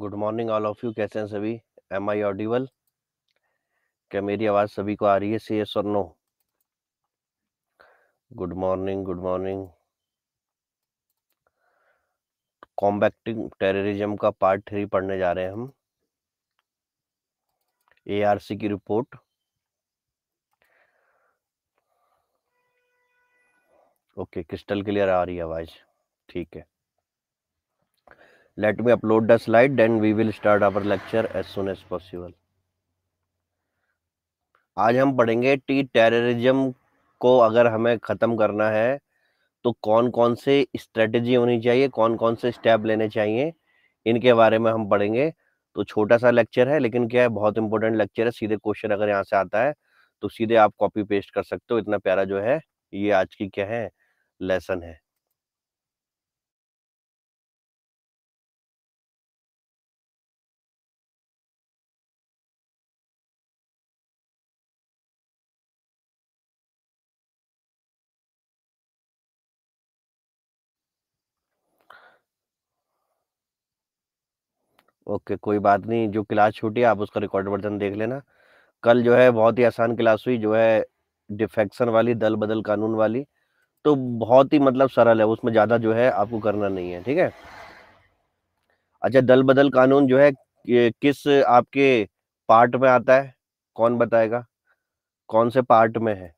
Good morning all of you कैसे हैं सभी एम आई ऑडिबल क्या मेरी आवाज़ सभी को आ रही है सी एस और no good morning good morning combating terrorism का पार्ट थ्री पढ़ने जा रहे हैं हम एआरसी की रिपोर्ट ओके क्रिस्टल क्लियर आ रही है आवाज़ ठीक है let me upload the slide then we will start our lecture as soon as possible आज हम पढ़ेंगे टी टेररिज्म को अगर हमें ख़त्म करना है तो कौन कौन से स्ट्रेटेजी होनी चाहिए कौन कौन से स्टेप लेने चाहिए इनके बारे में हम पढ़ेंगे तो छोटा सा लेक्चर है लेकिन क्या है बहुत इंपॉर्टेंट लेक्चर है सीधे क्वेश्चन अगर यहाँ से आता है तो सीधे आप कॉपी पेस्ट कर सकते हो इतना प्यारा जो है ये आज की क्या है लेसन है ओके कोई बात नहीं जो क्लास छूटी आप उसका रिकॉर्ड वर्जन देख लेना कल जो है बहुत ही आसान क्लास हुई जो है डिफेक्शन वाली दल बदल कानून वाली तो बहुत ही मतलब सरल है उसमें ज़्यादा जो है आपको करना नहीं है ठीक है अच्छा दल बदल कानून जो है किस आपके पार्ट में आता है कौन बताएगा कौन से पार्ट में है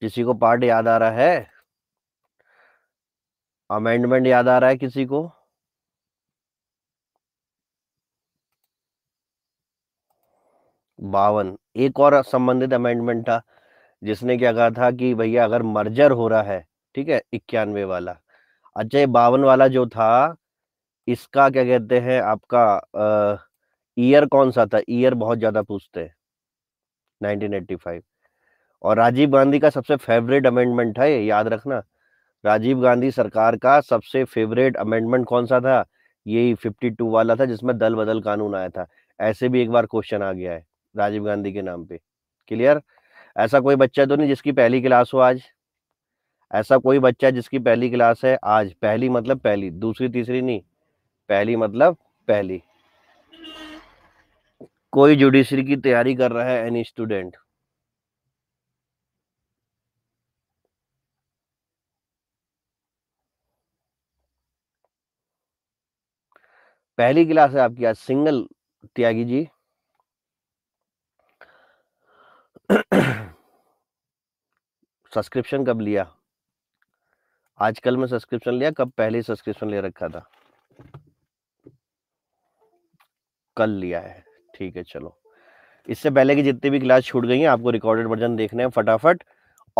किसी को पार्ट याद आ रहा है अमेंडमेंट याद आ रहा है किसी को बावन एक और संबंधित अमेंडमेंट था जिसने क्या कहा था कि भैया अगर मर्जर हो रहा है ठीक है इक्यानवे वाला अच्छा ये बावन वाला जो था इसका क्या कहते हैं आपका ईयर कौन सा था ईयर बहुत ज्यादा पूछते हैं 1985 और राजीव गांधी का सबसे फेवरेट अमेंडमेंट है याद रखना राजीव गांधी सरकार का सबसे फेवरेट अमेंडमेंट कौन सा था यही फिफ्टी टू वाला था जिसमें दल बदल कानून आया था ऐसे भी एक बार क्वेश्चन आ गया है राजीव गांधी के नाम पे क्लियर ऐसा कोई बच्चा तो नहीं जिसकी पहली क्लास हो आज ऐसा कोई बच्चा जिसकी पहली क्लास है आज पहली मतलब पहली दूसरी तीसरी नहीं पहली मतलब पहली कोई जुडिशरी की तैयारी कर रहा है एनी स्टूडेंट पहली क्लास है आपकी आज सिंगल त्यागी जी सब्सक्रिप्शन कब लिया आजकल में सब्सक्रिप्शन लिया कब पहले सब्सक्रिप्शन ले रखा था कल लिया है ठीक है चलो इससे पहले की जितनी भी क्लास छूट गई है आपको रिकॉर्डेड वर्जन देखने हैं फटाफट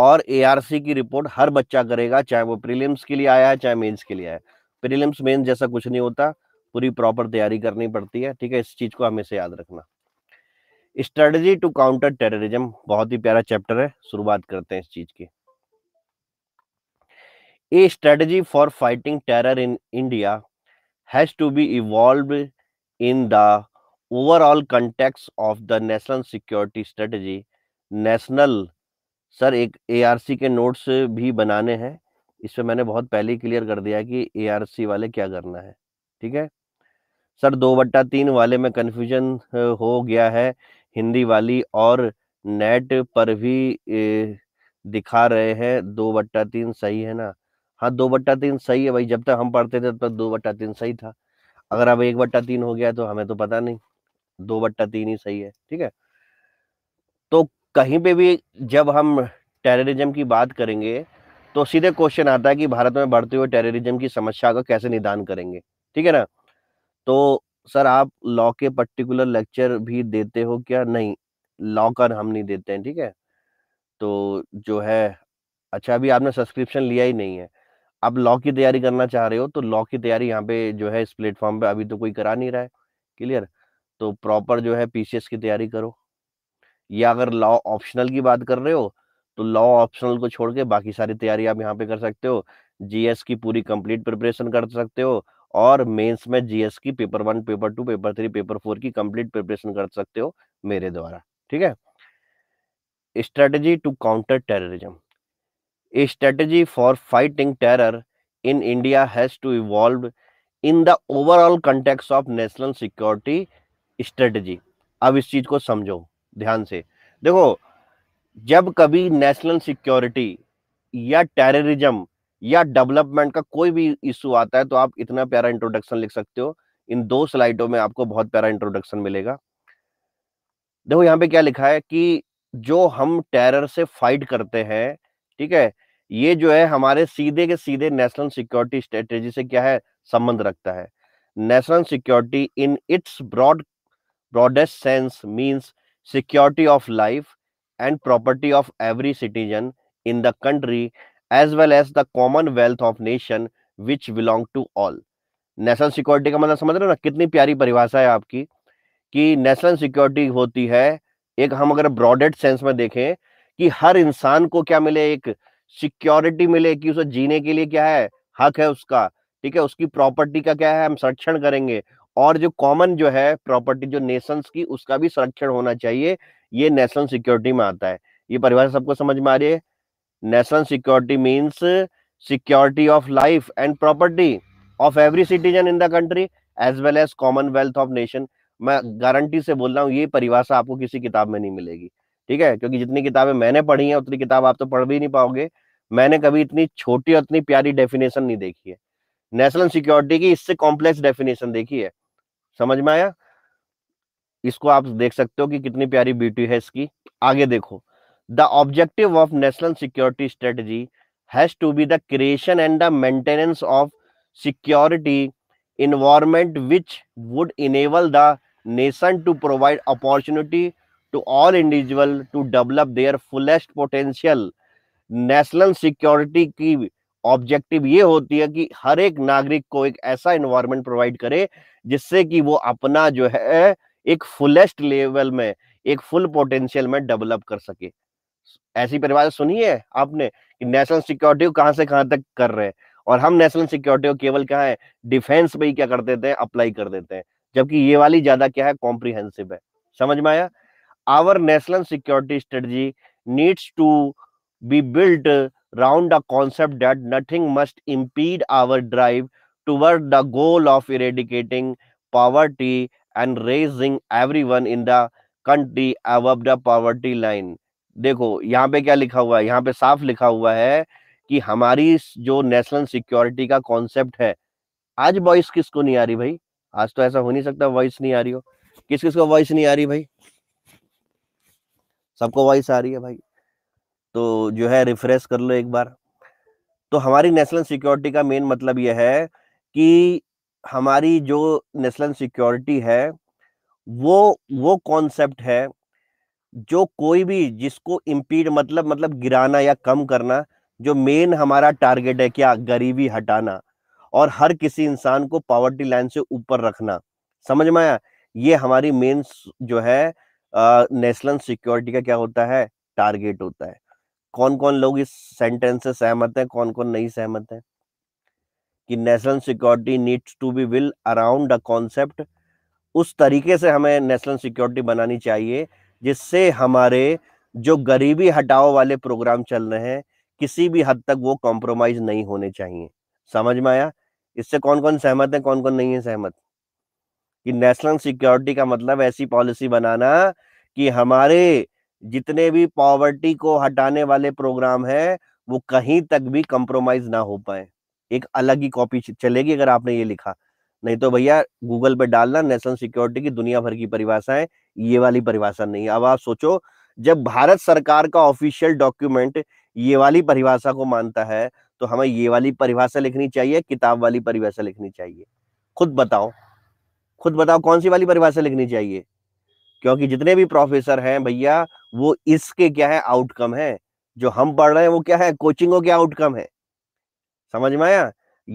और एआरसी की रिपोर्ट हर बच्चा करेगा चाहे वो प्रीलिम्स के लिए आया है चाहे मेंस के लिए आया प्रीलिम्स मेंस जैसा कुछ नहीं होता पूरी प्रॉपर तैयारी करनी पड़ती है ठीक है इस चीज को हमेशा याद रखना स्ट्रेटजी टू काउंटर टेररिज्म बहुत ही प्यारा चैप्टर है शुरुआत करते हैं इस चीज की a strategy for fighting terror in India has to be evolve in the overall context of the national security strategy national sir एक एआरसी के नोट्स भी बनाने हैं इसमें मैंने बहुत पहले क्लियर कर दिया कि एआरसी वाले क्या करना है ठीक है सर दो बट्टा तीन वाले में कन्फ्यूजन हो गया है हिंदी वाली और नेट पर भी दिखा रहे हैं दो बट्टा तीन सही है ना हाँ दो बट्टा तीन सही है भाई जब तक हम पढ़ते थे तब तक दो बट्टा तीन सही था अगर अब एक बट्टा तीन हो गया तो हमें तो पता नहीं दो बट्टा तीन ही सही है ठीक है तो कहीं पे भी जब हम टेररिज्म की बात करेंगे तो सीधे क्वेश्चन आता है कि भारत में बढ़ते हुए टेररिज्म की समस्या का कैसे निदान करेंगे ठीक है ना तो सर आप लॉ के पर्टिकुलर लेक्चर भी देते हो क्या? नहीं, लॉ का हम नहीं देते हैं, ठीक है? तो जो है अच्छा अभी आपने सब्सक्रिप्शन लिया ही नहीं है। आप लॉ की तैयारी करना चाह रहे हो तो लॉ की तैयारी यहाँ पे जो है इस प्लेटफ़ॉर्म पे अभी तो कोई करा नहीं रहा है, क्लियर? तो प्रॉपर जो है पीसीएस की तैयारी करो। या अगर लॉ ऑप्शनल की बात कर रहे हो, तो लॉ ऑप्शनल को छोड़ के बाकी सारी तैयारी आप यहाँ पे कर सकते हो। जीएस की पूरी कंप्लीट प्रिपरेशन कर सकते हो और मेंस में जीएस की paper one paper two paper three paper four की कंप्लीट प्रिपरेशन कर सकते हो मेरे द्वारा ठीक है strategy to counter terrorism strategy strategy for fighting terror in India has to evolve in the overall context of national security strategy अब इस चीज को समझो ध्यान से देखो जब कभी नेशनल सिक्योरिटी या टेररिज्म या डेवलपमेंट का कोई भी इशू आता है तो आप इतना प्यारा इंट्रोडक्शन लिख सकते हो इन दो स्लाइडों में आपको बहुत प्यारा इंट्रोडक्शन मिलेगा देखो यहाँ पे क्या लिखा है कि जो हम टेरर से फाइट करते हैं ठीक है ये जो है हमारे सीधे के सीधे नेशनल सिक्योरिटी स्ट्रेटेजी से क्या है संबंध रखता है national security in its broad broadest sense means security of life and property of every citizen in the country as well as the commonwealth of nation which belong to all national security का मतलब समझ रहे हो ना कितनी प्यारी परिभाषा है आपकी कि नेशनल सिक्योरिटी होती है एक हम अगर ब्रॉडेड सेंस में देखें कि हर इंसान को क्या मिले एक सिक्योरिटी मिले कि उसे जीने के लिए क्या है हक है उसका ठीक है उसकी प्रॉपर्टी का क्या है हम संरक्षण करेंगे और जो कॉमन जो है प्रॉपर्टी जो नेशंस की उसका भी संरक्षण होना चाहिए ये नेशनल सिक्योरिटी में आता है ये परिभाषा सबको समझ में आ रही है national security means security of life and property of every citizen in the country as well as commonwealth of nation मैं गारंटी से बोल रहा हूँ ये परिभाषा आपको किसी किताब में नहीं मिलेगी ठीक है क्योंकि जितनी किताबें मैंने पढ़ी हैं उतनी किताब आप तो पढ़ भी नहीं पाओगे मैंने कभी इतनी छोटी और इतनी प्यारी डेफिनेशन नहीं देखी है नेशनल सिक्योरिटी की इससे कॉम्प्लेक्स डेफिनेशन देखी है समझ में आया इसको आप देख सकते हो कि कितनी प्यारी ब्यूटी है इसकी आगे देखो the objective of national security strategy has to be the creation and the maintenance of security environment which would enable the nation to provide opportunity to all individual to develop their fullest potential national security की objective ये होती है कि हर एक नागरिक को एक ऐसा इन्वायरमेंट प्रोवाइड करे जिससे कि वो अपना जो है एक फुलेस्ट लेवल में एक फुल पोटेंशियल में डेवलप कर सके ऐसी परिभाषा सुनी है आपने कि नेशनल सिक्योरिटी को कहां से कहां तक कर रहे हैं और हम नेशनल सिक्योरिटी को केवल क्या है डिफेंस पे ही क्या कर देते हैं अप्लाई कर देते हैं जबकि ये वाली ज्यादा क्या है कॉम्प्रिहेंसिव है समझ में आया our national security strategy needs to be built round concept that nothing must impede our drive toward the goal of eradicating poverty and raising everyone in the country अब द पॉवर्टी लाइन देखो यहाँ पे क्या लिखा हुआ है यहाँ पे साफ लिखा हुआ है कि हमारी जो नेशनल सिक्योरिटी का कॉन्सेप्ट है आज वॉइस किसको नहीं आ रही भाई आज तो ऐसा हो नहीं सकता वॉइस नहीं आ रही हो किस किस को वॉइस नहीं आ रही भाई सबको वॉइस आ रही है भाई तो जो है रिफ्रेश कर लो एक बार तो हमारी नेशनल सिक्योरिटी का मेन मतलब यह है कि हमारी जो नेशनल सिक्योरिटी है वो वो कॉन्सेप्ट है जो कोई भी जिसको इम्पीड मतलब मतलब गिराना या कम करना जो मेन हमारा टारगेट है क्या गरीबी हटाना और हर किसी इंसान को पॉवर्टी लाइन से ऊपर रखना समझ में आया ये हमारी मेन जो है नेशनल सिक्योरिटी का क्या होता है टारगेट होता है कौन कौन लोग इस सेंटेंस से सहमत हैं कौन कौन नहीं सहमत हैं कि national security needs to be will around a concept उस तरीके से हमें नेशनल सिक्योरिटी बनानी चाहिए जिससे हमारे जो गरीबी हटाओ वाले प्रोग्राम चल रहे हैं किसी भी हद तक वो कॉम्प्रोमाइज नहीं होने चाहिए समझ में आया इससे कौन कौन सहमत है कौन कौन नहीं है सहमत कि नेशनल सिक्योरिटी का मतलब ऐसी पॉलिसी बनाना कि हमारे जितने भी पॉवर्टी को हटाने वाले प्रोग्राम है वो कहीं तक भी कंप्रोमाइज ना हो पाए एक अलग ही कॉपी चलेगी अगर आपने ये लिखा नहीं तो भैया गूगल पे डालना नेशनल सिक्योरिटी की दुनिया भर की परिभाषाएं ये वाली परिभाषा नहीं अब आप सोचो जब भारत सरकार का ऑफिशियल डॉक्यूमेंट ये वाली परिभाषा को मानता है तो हमें ये वाली परिभाषा लिखनी चाहिए किताब वाली परिभाषा लिखनी चाहिए खुद बताओ खुद बताओ कौन सी वाली परिभाषा लिखनी चाहिए क्योंकि जितने भी प्रोफेसर हैं भैया वो इसके क्या है आउटकम है जो हम पढ़ रहे हैं वो क्या है कोचिंगों के आउटकम है समझ में आया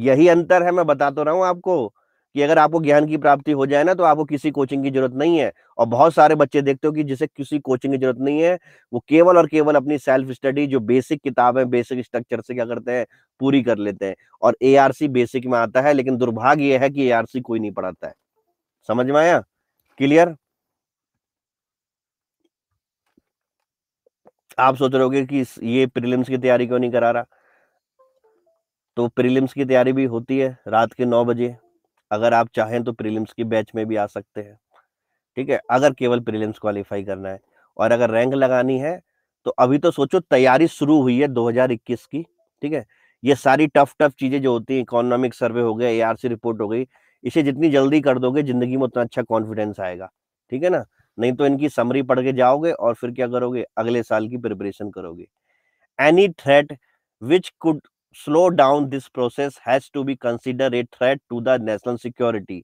यही अंतर है मैं बता तो रहा हूं आपको कि अगर आपको ज्ञान की प्राप्ति हो जाए ना तो आपको किसी कोचिंग की जरूरत नहीं है और बहुत सारे बच्चे देखते हो कि जिसे किसी कोचिंग की जरूरत नहीं है वो केवल और केवल अपनी सेल्फ स्टडी जो बेसिक किताबें बेसिक स्ट्रक्चर से क्या करते हैं पूरी कर लेते हैं और ए बेसिक में आता है लेकिन दुर्भाग्य यह है कि ए कोई नहीं पढ़ाता है समझ में आया क्लियर आप सोच रहे हो कि ये प्रिलिम्स की तैयारी क्यों नहीं करा रहा तो प्रीलिम्स की तैयारी भी होती है रात के नौ बजे अगर आप चाहें तो प्रीलिम्स की बैच में भी आ सकते हैं ठीक है अगर केवल प्रीलिम्स क्वालिफाई करना है और अगर रैंक लगानी है तो अभी तो सोचो तैयारी शुरू हुई है 2021 की ठीक है ये सारी टफ टफ चीजें जो होती हैं इकोनॉमिक सर्वे हो गया एआरसी रिपोर्ट हो गई इसे जितनी जल्दी कर दोगे जिंदगी में उतना अच्छा कॉन्फिडेंस आएगा ठीक है ना नहीं तो इनकी समरी पढ़ के जाओगे और फिर क्या करोगे अगले साल की प्रिपरेशन करोगे any threat which could slow down this process has to be considered a threat to the national security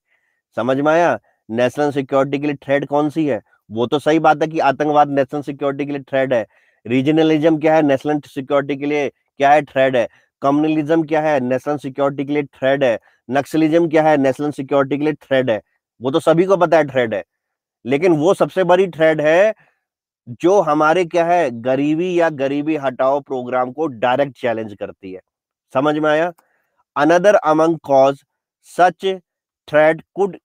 समझ में आया नेशनल सिक्योरिटी के लिए थ्रेड कौन सी है वो तो सही बात है कि आतंकवाद नेशनल सिक्योरिटी के लिए थ्रेड है रीजनलिज्म क्या है नेशनल सिक्योरिटी के लिए क्या है थ्रेड है कम्युनलिज्म क्या है नेशनल सिक्योरिटी के लिए थ्रेड है नक्सलिज्म क्या है नेशनल सिक्योरिटी के लिए थ्रेड है वो तो सभी को पता है थ्रेड है लेकिन वो सबसे बड़ी थ्रेड है जो हमारे क्या है गरीबी या गरीबी हटाओ प्रोग्राम को डायरेक्ट चैलेंज करती है समझ में आया another among cause such threat could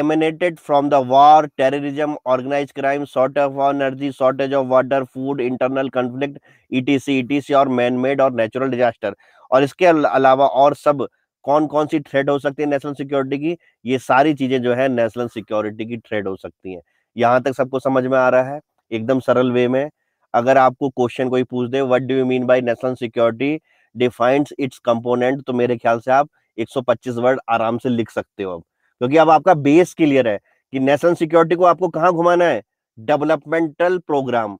emanated from the war terrorism organise crime shortage of energy shortage of water food internal conflict ETC ETC और मैन मेड और नेचुरल डिजास्टर और इसके अलावा और सब कौन कौन सी थ्रेड हो सकती है नेशनल सिक्योरिटी की ये सारी चीजें जो है नेशनल सिक्योरिटी की थ्रेड हो सकती हैं यहाँ तक सबको समझ में आ रहा है एकदम सरल वे में अगर आपको क्वेश्चन कोई पूछ दे what do you mean by national security defined its component तो मेरे ख्याल से आप 125 वर्ड आराम से लिख सकते हो अब क्योंकि अब आपका बेस क्लियर है कि नेशनल सिक्योरिटी को आपको कहाँ घुमाना है डेवलपमेंटल प्रोग्राम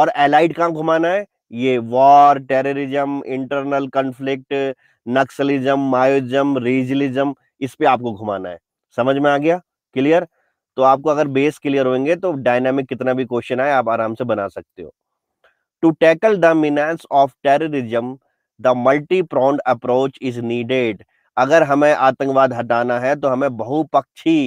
और एलाइड कहाँ घुमाना है ये war terrorism internal conflict Naxalism Maoism regionalism इस पे आपको घुमाना है समझ में आ गया क्लियर तो आपको अगर बेस क्लियर होंगे तो डायनामिक कितना भी क्वेश्चन आए आप आराम से बना सकते हो to tackle the menace of terrorism the multi pronged approach is needed अगर हमें आतंकवाद हटाना है तो हमें बहुपक्षी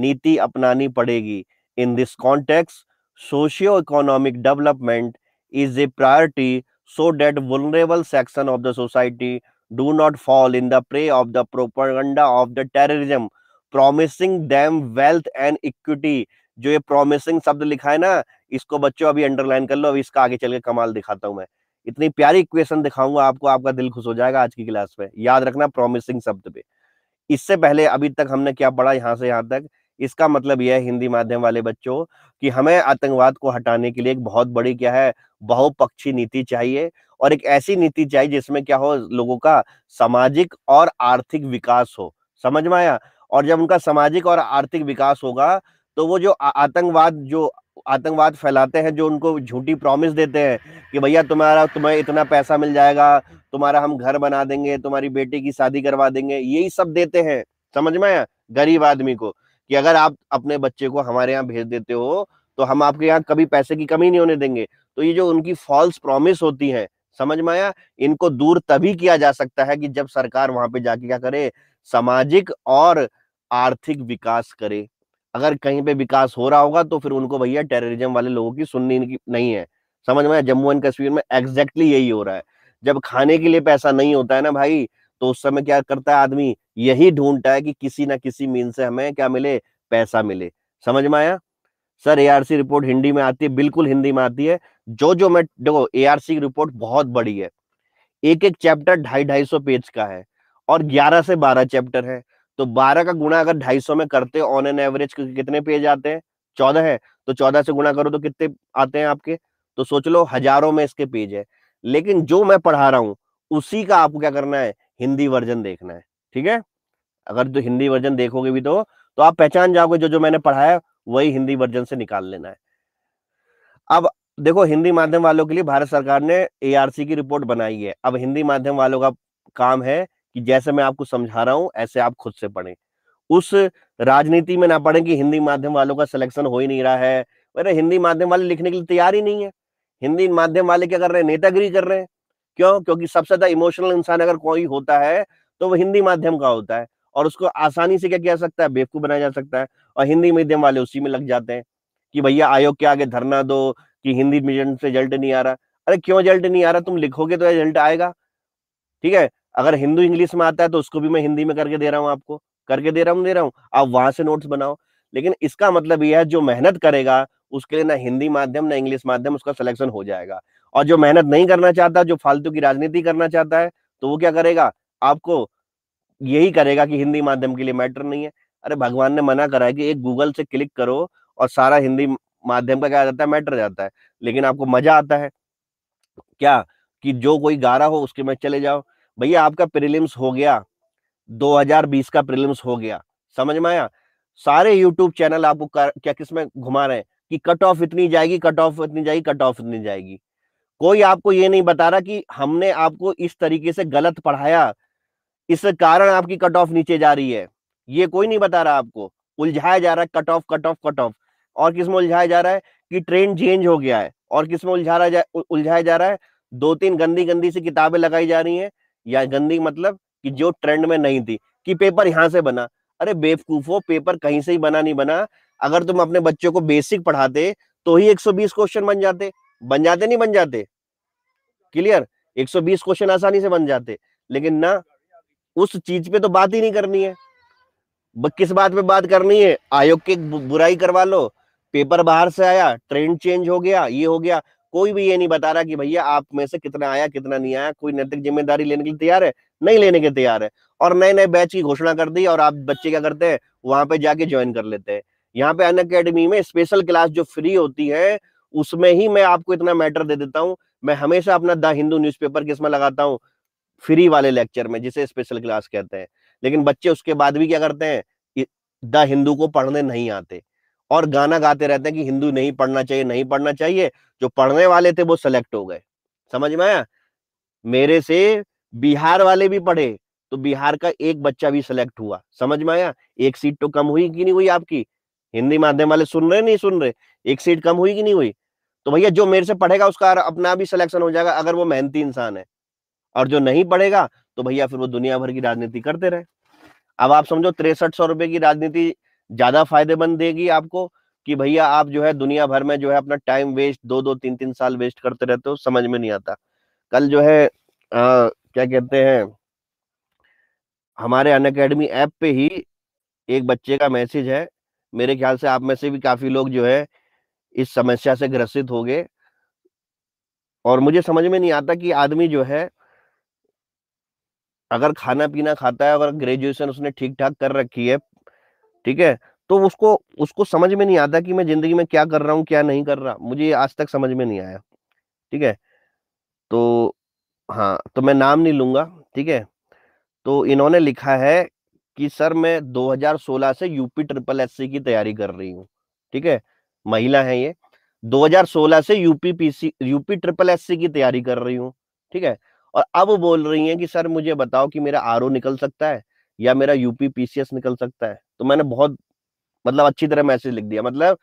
नीति अपनानी पड़ेगी in this context socio economic development is a priority so that वेबल section of the society do not fall in the prey of the propaganda of the terrorism promising them wealth and equity जो ये promising शब्द लिखा है ना इसको बच्चों अभी अंडरलाइन कर लो अभी इसका आगे चल के कमाल दिखाता हूं मैं इतनी प्यारी इक्वेशन दिखाऊंगा आपको आपका दिल खुश हो जाएगा आज की क्लास में याद रखना प्रॉमिसिंग शब्द पे इससे पहले अभी तक हमने क्या पढ़ा यहाँ से यहाँ तक इसका मतलब यह है हिंदी माध्यम वाले बच्चों कि हमें आतंकवाद को हटाने के लिए एक बहुत बड़ी क्या है बहुपक्षी नीति चाहिए और एक ऐसी नीति चाहिए जिसमें क्या हो लोगों का सामाजिक और आर्थिक विकास हो समझ में आया और जब उनका सामाजिक और आर्थिक विकास होगा तो वो जो आतंकवाद जो आतंकवाद फैलाते हैं जो उनको झूठी प्रॉमिस देते हैं कि भैया तुम्हारा तुम्हें इतना पैसा मिल जाएगा तुम्हारा हम घर बना देंगे तुम्हारी बेटी की शादी करवा देंगे यही सब देते हैं समझ में गरीब आदमी को कि अगर आप अपने बच्चे को हमारे यहाँ भेज देते हो तो हम आपके यहाँ कभी पैसे की कमी नहीं होने देंगे तो ये जो उनकी फॉल्स प्रॉमिस होती है समझ में आया इनको दूर तभी किया जा सकता है कि जब सरकार वहां पे जाके क्या करे सामाजिक और आर्थिक विकास करे अगर कहीं पे विकास हो रहा होगा तो फिर उनको भैया टेररिज्म वाले लोगों की सुननी नहीं है समझ में जम्मू एंड कश्मीर में एग्जैक्टली यही हो रहा है जब खाने के लिए पैसा नहीं होता है ना भाई तो उस समय क्या करता है आदमी यही ढूंढता है कि किसी ना किसी मीन से हमें क्या मिले पैसा मिले समझ में आया सर एआरसी रिपोर्ट हिंदी में आती है बिल्कुल हिंदी में आती है जो जो मैं देखो एआरसी की रिपोर्ट बहुत बड़ी है एक एक चैप्टर ढाई ढाई सौ पेज का है और ग्यारह से बारह चैप्टर है तो 12 का गुणा अगर 250 में करते ऑन एन एवरेज कितने पेज आते हैं चौदह है तो चौदह से गुणा करो तो कितने आते हैं आपके तो सोच लो हजारों में इसके पेज है लेकिन जो मैं पढ़ा रहा हूँ उसी का आपको क्या करना है हिंदी वर्जन देखना है ठीक है अगर जो हिंदी वर्जन देखोगे भी तो तो आप पहचान जाओगे जो जो मैंने पढ़ाया वही हिंदी वर्जन से निकाल लेना है अब देखो हिंदी माध्यम वालों के लिए भारत सरकार ने एआरसी की रिपोर्ट बनाई है अब हिंदी माध्यम वालों का काम है कि जैसे मैं आपको समझा रहा हूं ऐसे आप खुद से पढ़ें उस राजनीति में ना पढ़ें कि हिंदी माध्यम वालों का सिलेक्शन हो ही नहीं रहा है अरे हिंदी माध्यम वाले लिखने के लिए तैयार ही नहीं है हिंदी माध्यम वाले क्या कर रहे हैं नेतागिरी कर रहे हैं क्यों क्योंकि सबसे ज्यादा इमोशनल इंसान अगर कोई होता है तो वो हिंदी माध्यम का होता है और उसको आसानी से क्या किया सकता है बेवकूफ बनाया जा सकता है और हिंदी मीडियम वाले उसी में लग जाते हैं कि भैया आयोग के आगे धरना दो कि हिंदी मीडियम से रिजल्ट नहीं आ रहा अरे क्यों रिजल्ट नहीं आ रहा तुम लिखोगे तो रिजल्ट आएगा ठीक है अगर हिंदू इंग्लिश में आता है तो उसको भी मैं हिंदी में करके दे रहा हूँ आपको करके दे रहा हूँ दे रहा हूँ आप वहां से नोट्स बनाओ लेकिन इसका मतलब यह है जो मेहनत करेगा उसके लिए ना हिंदी माध्यम ना इंग्लिश माध्यम उसका सिलेक्शन हो जाएगा और जो मेहनत नहीं करना चाहता जो फालतू की राजनीति करना चाहता है तो वो क्या करेगा आपको यही करेगा कि हिंदी माध्यम के लिए मैटर नहीं है अरे भगवान ने मना करा है कि एक गूगल से क्लिक करो और सारा हिंदी माध्यम का क्या जाता है मैटर जाता है लेकिन आपको मजा आता है क्या कि जो कोई गा रहा हो उसके में चले जाओ भैया आपका प्रीलिम्स हो गया 2020 का प्रीलिम्स हो गया समझ में आया सारे यूट्यूब चैनल आपको क्या किसमें घुमा रहे हैं कि कट ऑफ इतनी जाएगी कट ऑफ इतनी जाएगी कट ऑफ इतनी जाएगी कोई आपको ये नहीं बता रहा कि हमने आपको इस तरीके से गलत पढ़ाया इस कारण आपकी कट ऑफ नीचे जा रही है ये कोई नहीं बता रहा आपको उलझाया जा रहा है cut off cut off cut off और किसमें उलझाया जा रहा है कि ट्रेंड चेंज हो गया है और किसमें उलझा रहा उलझाया जा रहा है दो तीन गंदी गंदी सी किताबें लगाई जा रही हैं या गंदी मतलब कि जो ट्रेंड में नहीं थी कि पेपर यहाँ से बना अरे बेवकूफो पेपर कहीं से ही बना नहीं बना अगर तुम अपने बच्चों को बेसिक पढ़ाते तो ही 120 क्वेश्चन बन जाते बन जाते नहीं बन जाते क्लियर 120 क्वेश्चन आसानी से बन जाते लेकिन ना उस चीज पे तो बात ही नहीं करनी है किस बात पे बात करनी है आयोग की बुराई करवा लो पेपर बाहर से आया ट्रेंड चेंज हो गया ये हो गया कोई भी ये नहीं बता रहा कि भैया आप में से कितना आया कितना नहीं आया कोई नैतिक जिम्मेदारी लेने के लिए तैयार है नहीं लेने के तैयार है और नए नए बैच की घोषणा कर दी और आप बच्चे क्या करते हैं वहां पे जाके ज्वाइन कर लेते हैं यहाँ पे अन अकेडमी में स्पेशल क्लास जो फ्री होती है उसमें ही मैं आपको इतना मैटर दे देता हूँ मैं हमेशा अपना द हिंदू पेपर किसमें लगाता हूँ फ्री वाले लेक्चर में जिसे स्पेशल क्लास कहते हैं लेकिन बच्चे उसके बाद भी क्या करते हैं द हिंदू को पढ़ने नहीं आते और गाना गाते रहते हैं कि हिंदू नहीं पढ़ना चाहिए नहीं पढ़ना चाहिए जो पढ़ने वाले थे वो सेलेक्ट हो गए समझ में आया मेरे से बिहार वाले भी पढ़े तो बिहार का एक बच्चा भी सिलेक्ट हुआ समझ में आया एक सीट तो कम हुई कि नहीं हुई आपकी हिंदी माध्यम वाले सुन रहे नहीं सुन रहे एक सीट कम हुई कि नहीं हुई तो भैया जो मेरे से पढ़ेगा उसका अपना भी सिलेक्शन हो जाएगा अगर वो मेहनती इंसान है और जो नहीं पढ़ेगा तो भैया फिर वो दुनिया भर की राजनीति करते रहे अब आप समझो तिरसठ सौ रुपए की राजनीति ज्यादा फायदेमंद देगी आपको कि भैया आप जो है दुनिया भर में जो है अपना टाइम वेस्ट दो दो तीन तीन साल वेस्ट करते रहते हो समझ में नहीं आता कल जो है आ, क्या कहते हैं हमारे अन अकेडमी ऐप पे ही एक बच्चे का मैसेज है मेरे ख्याल से आप में से भी काफी लोग जो है इस समस्या से ग्रसित हो गए और मुझे समझ में नहीं आता कि आदमी जो है अगर खाना पीना खाता है अगर ग्रेजुएशन उसने ठीक ठाक कर रखी है ठीक है तो उसको उसको समझ में नहीं आता कि मैं जिंदगी में क्या कर रहा हूँ क्या नहीं कर रहा मुझे आज तक समझ में नहीं आया ठीक है तो हाँ तो मैं नाम नहीं लूंगा ठीक है तो इन्होंने लिखा है कि सर मैं 2016 से यूपी ट्रिपल एस की तैयारी कर रही हूँ ठीक है महिला है ये 2016 से UP PC UP triple S की तैयारी कर रही हूँ ठीक है और अब बोल रही है कि सर मुझे बताओ कि मेरा आर निकल सकता है या मेरा यूपी पीसीएस निकल सकता है तो मैंने बहुत मतलब अच्छी तरह मैसेज लिख दिया मतलब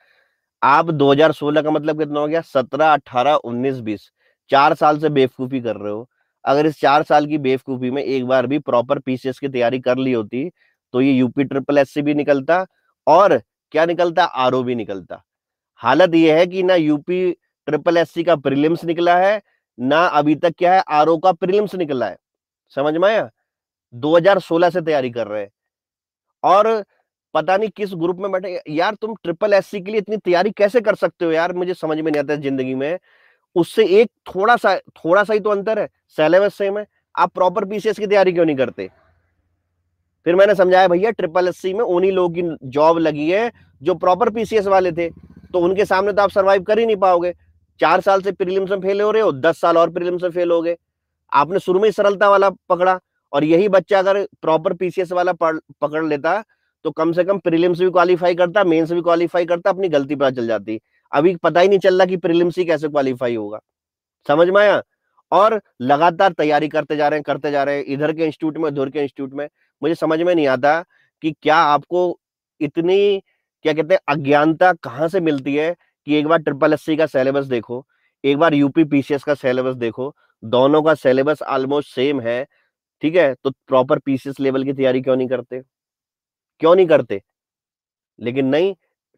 आप 2016 का मतलब कितना हो गया 17 18 19 20 चार साल से बेवकूफी कर रहे हो अगर इस चार साल की बेवकूफी में एक बार भी प्रॉपर पीसीएस की तैयारी कर ली होती तो ये यूपी ट्रिपल एस भी निकलता और क्या निकलता आर भी निकलता हालत यह है कि ना यूपी ट्रिपल एस का प्रिलिम्स निकला है ना अभी तक क्या है आर का प्रिलिम्स निकला है समझ में आया 2016 से तैयारी कर रहे हैं और पता नहीं किस ग्रुप में बैठे यार तुम ट्रिपल एस के लिए इतनी तैयारी कैसे कर सकते हो यार मुझे समझ में नहीं आता जिंदगी में उससे एक थोड़ा सा थोड़ा सा ही तो अंतर है सिलेबस सेम है आप प्रॉपर पीसीएस की तैयारी क्यों नहीं करते फिर मैंने समझाया भैया ट्रिपल एस में उन्हीं लोगों की जॉब लगी है जो प्रॉपर पीसीएस वाले थे तो उनके सामने तो आप सर्वाइव कर ही नहीं पाओगे चार साल से प्रीलिम्स में फेल हो रहे हो दस साल और प्रीलिम्स में फेल हो गए आपने शुरू में ही सरलता वाला पकड़ा और यही बच्चा अगर प्रॉपर पीसीएस वाला पकड़ लेता तो कम से कम प्रीलिम्स भी क्वालिफाई करता मेंस भी क्वालिफाई करता अपनी गलती पता चल जाती अभी पता ही नहीं चल रहा कि प्रीलिम्स ही कैसे क्वालिफाई होगा समझ में आया और लगातार तैयारी करते जा रहे हैं करते जा रहे हैं इधर के इंस्टीट्यूट में उधर के इंस्टीट्यूट में मुझे समझ में नहीं आता कि क्या आपको इतनी क्या कहते हैं अज्ञानता कहाँ से मिलती है कि एक बार ट्रिपल एस का सिलेबस देखो एक बार यूपी पीसीएस का सिलेबस देखो दोनों का सिलेबस ऑलमोस्ट सेम है ठीक है तो प्रॉपर पीसीएस लेवल की तैयारी क्यों नहीं करते क्यों नहीं करते लेकिन नहीं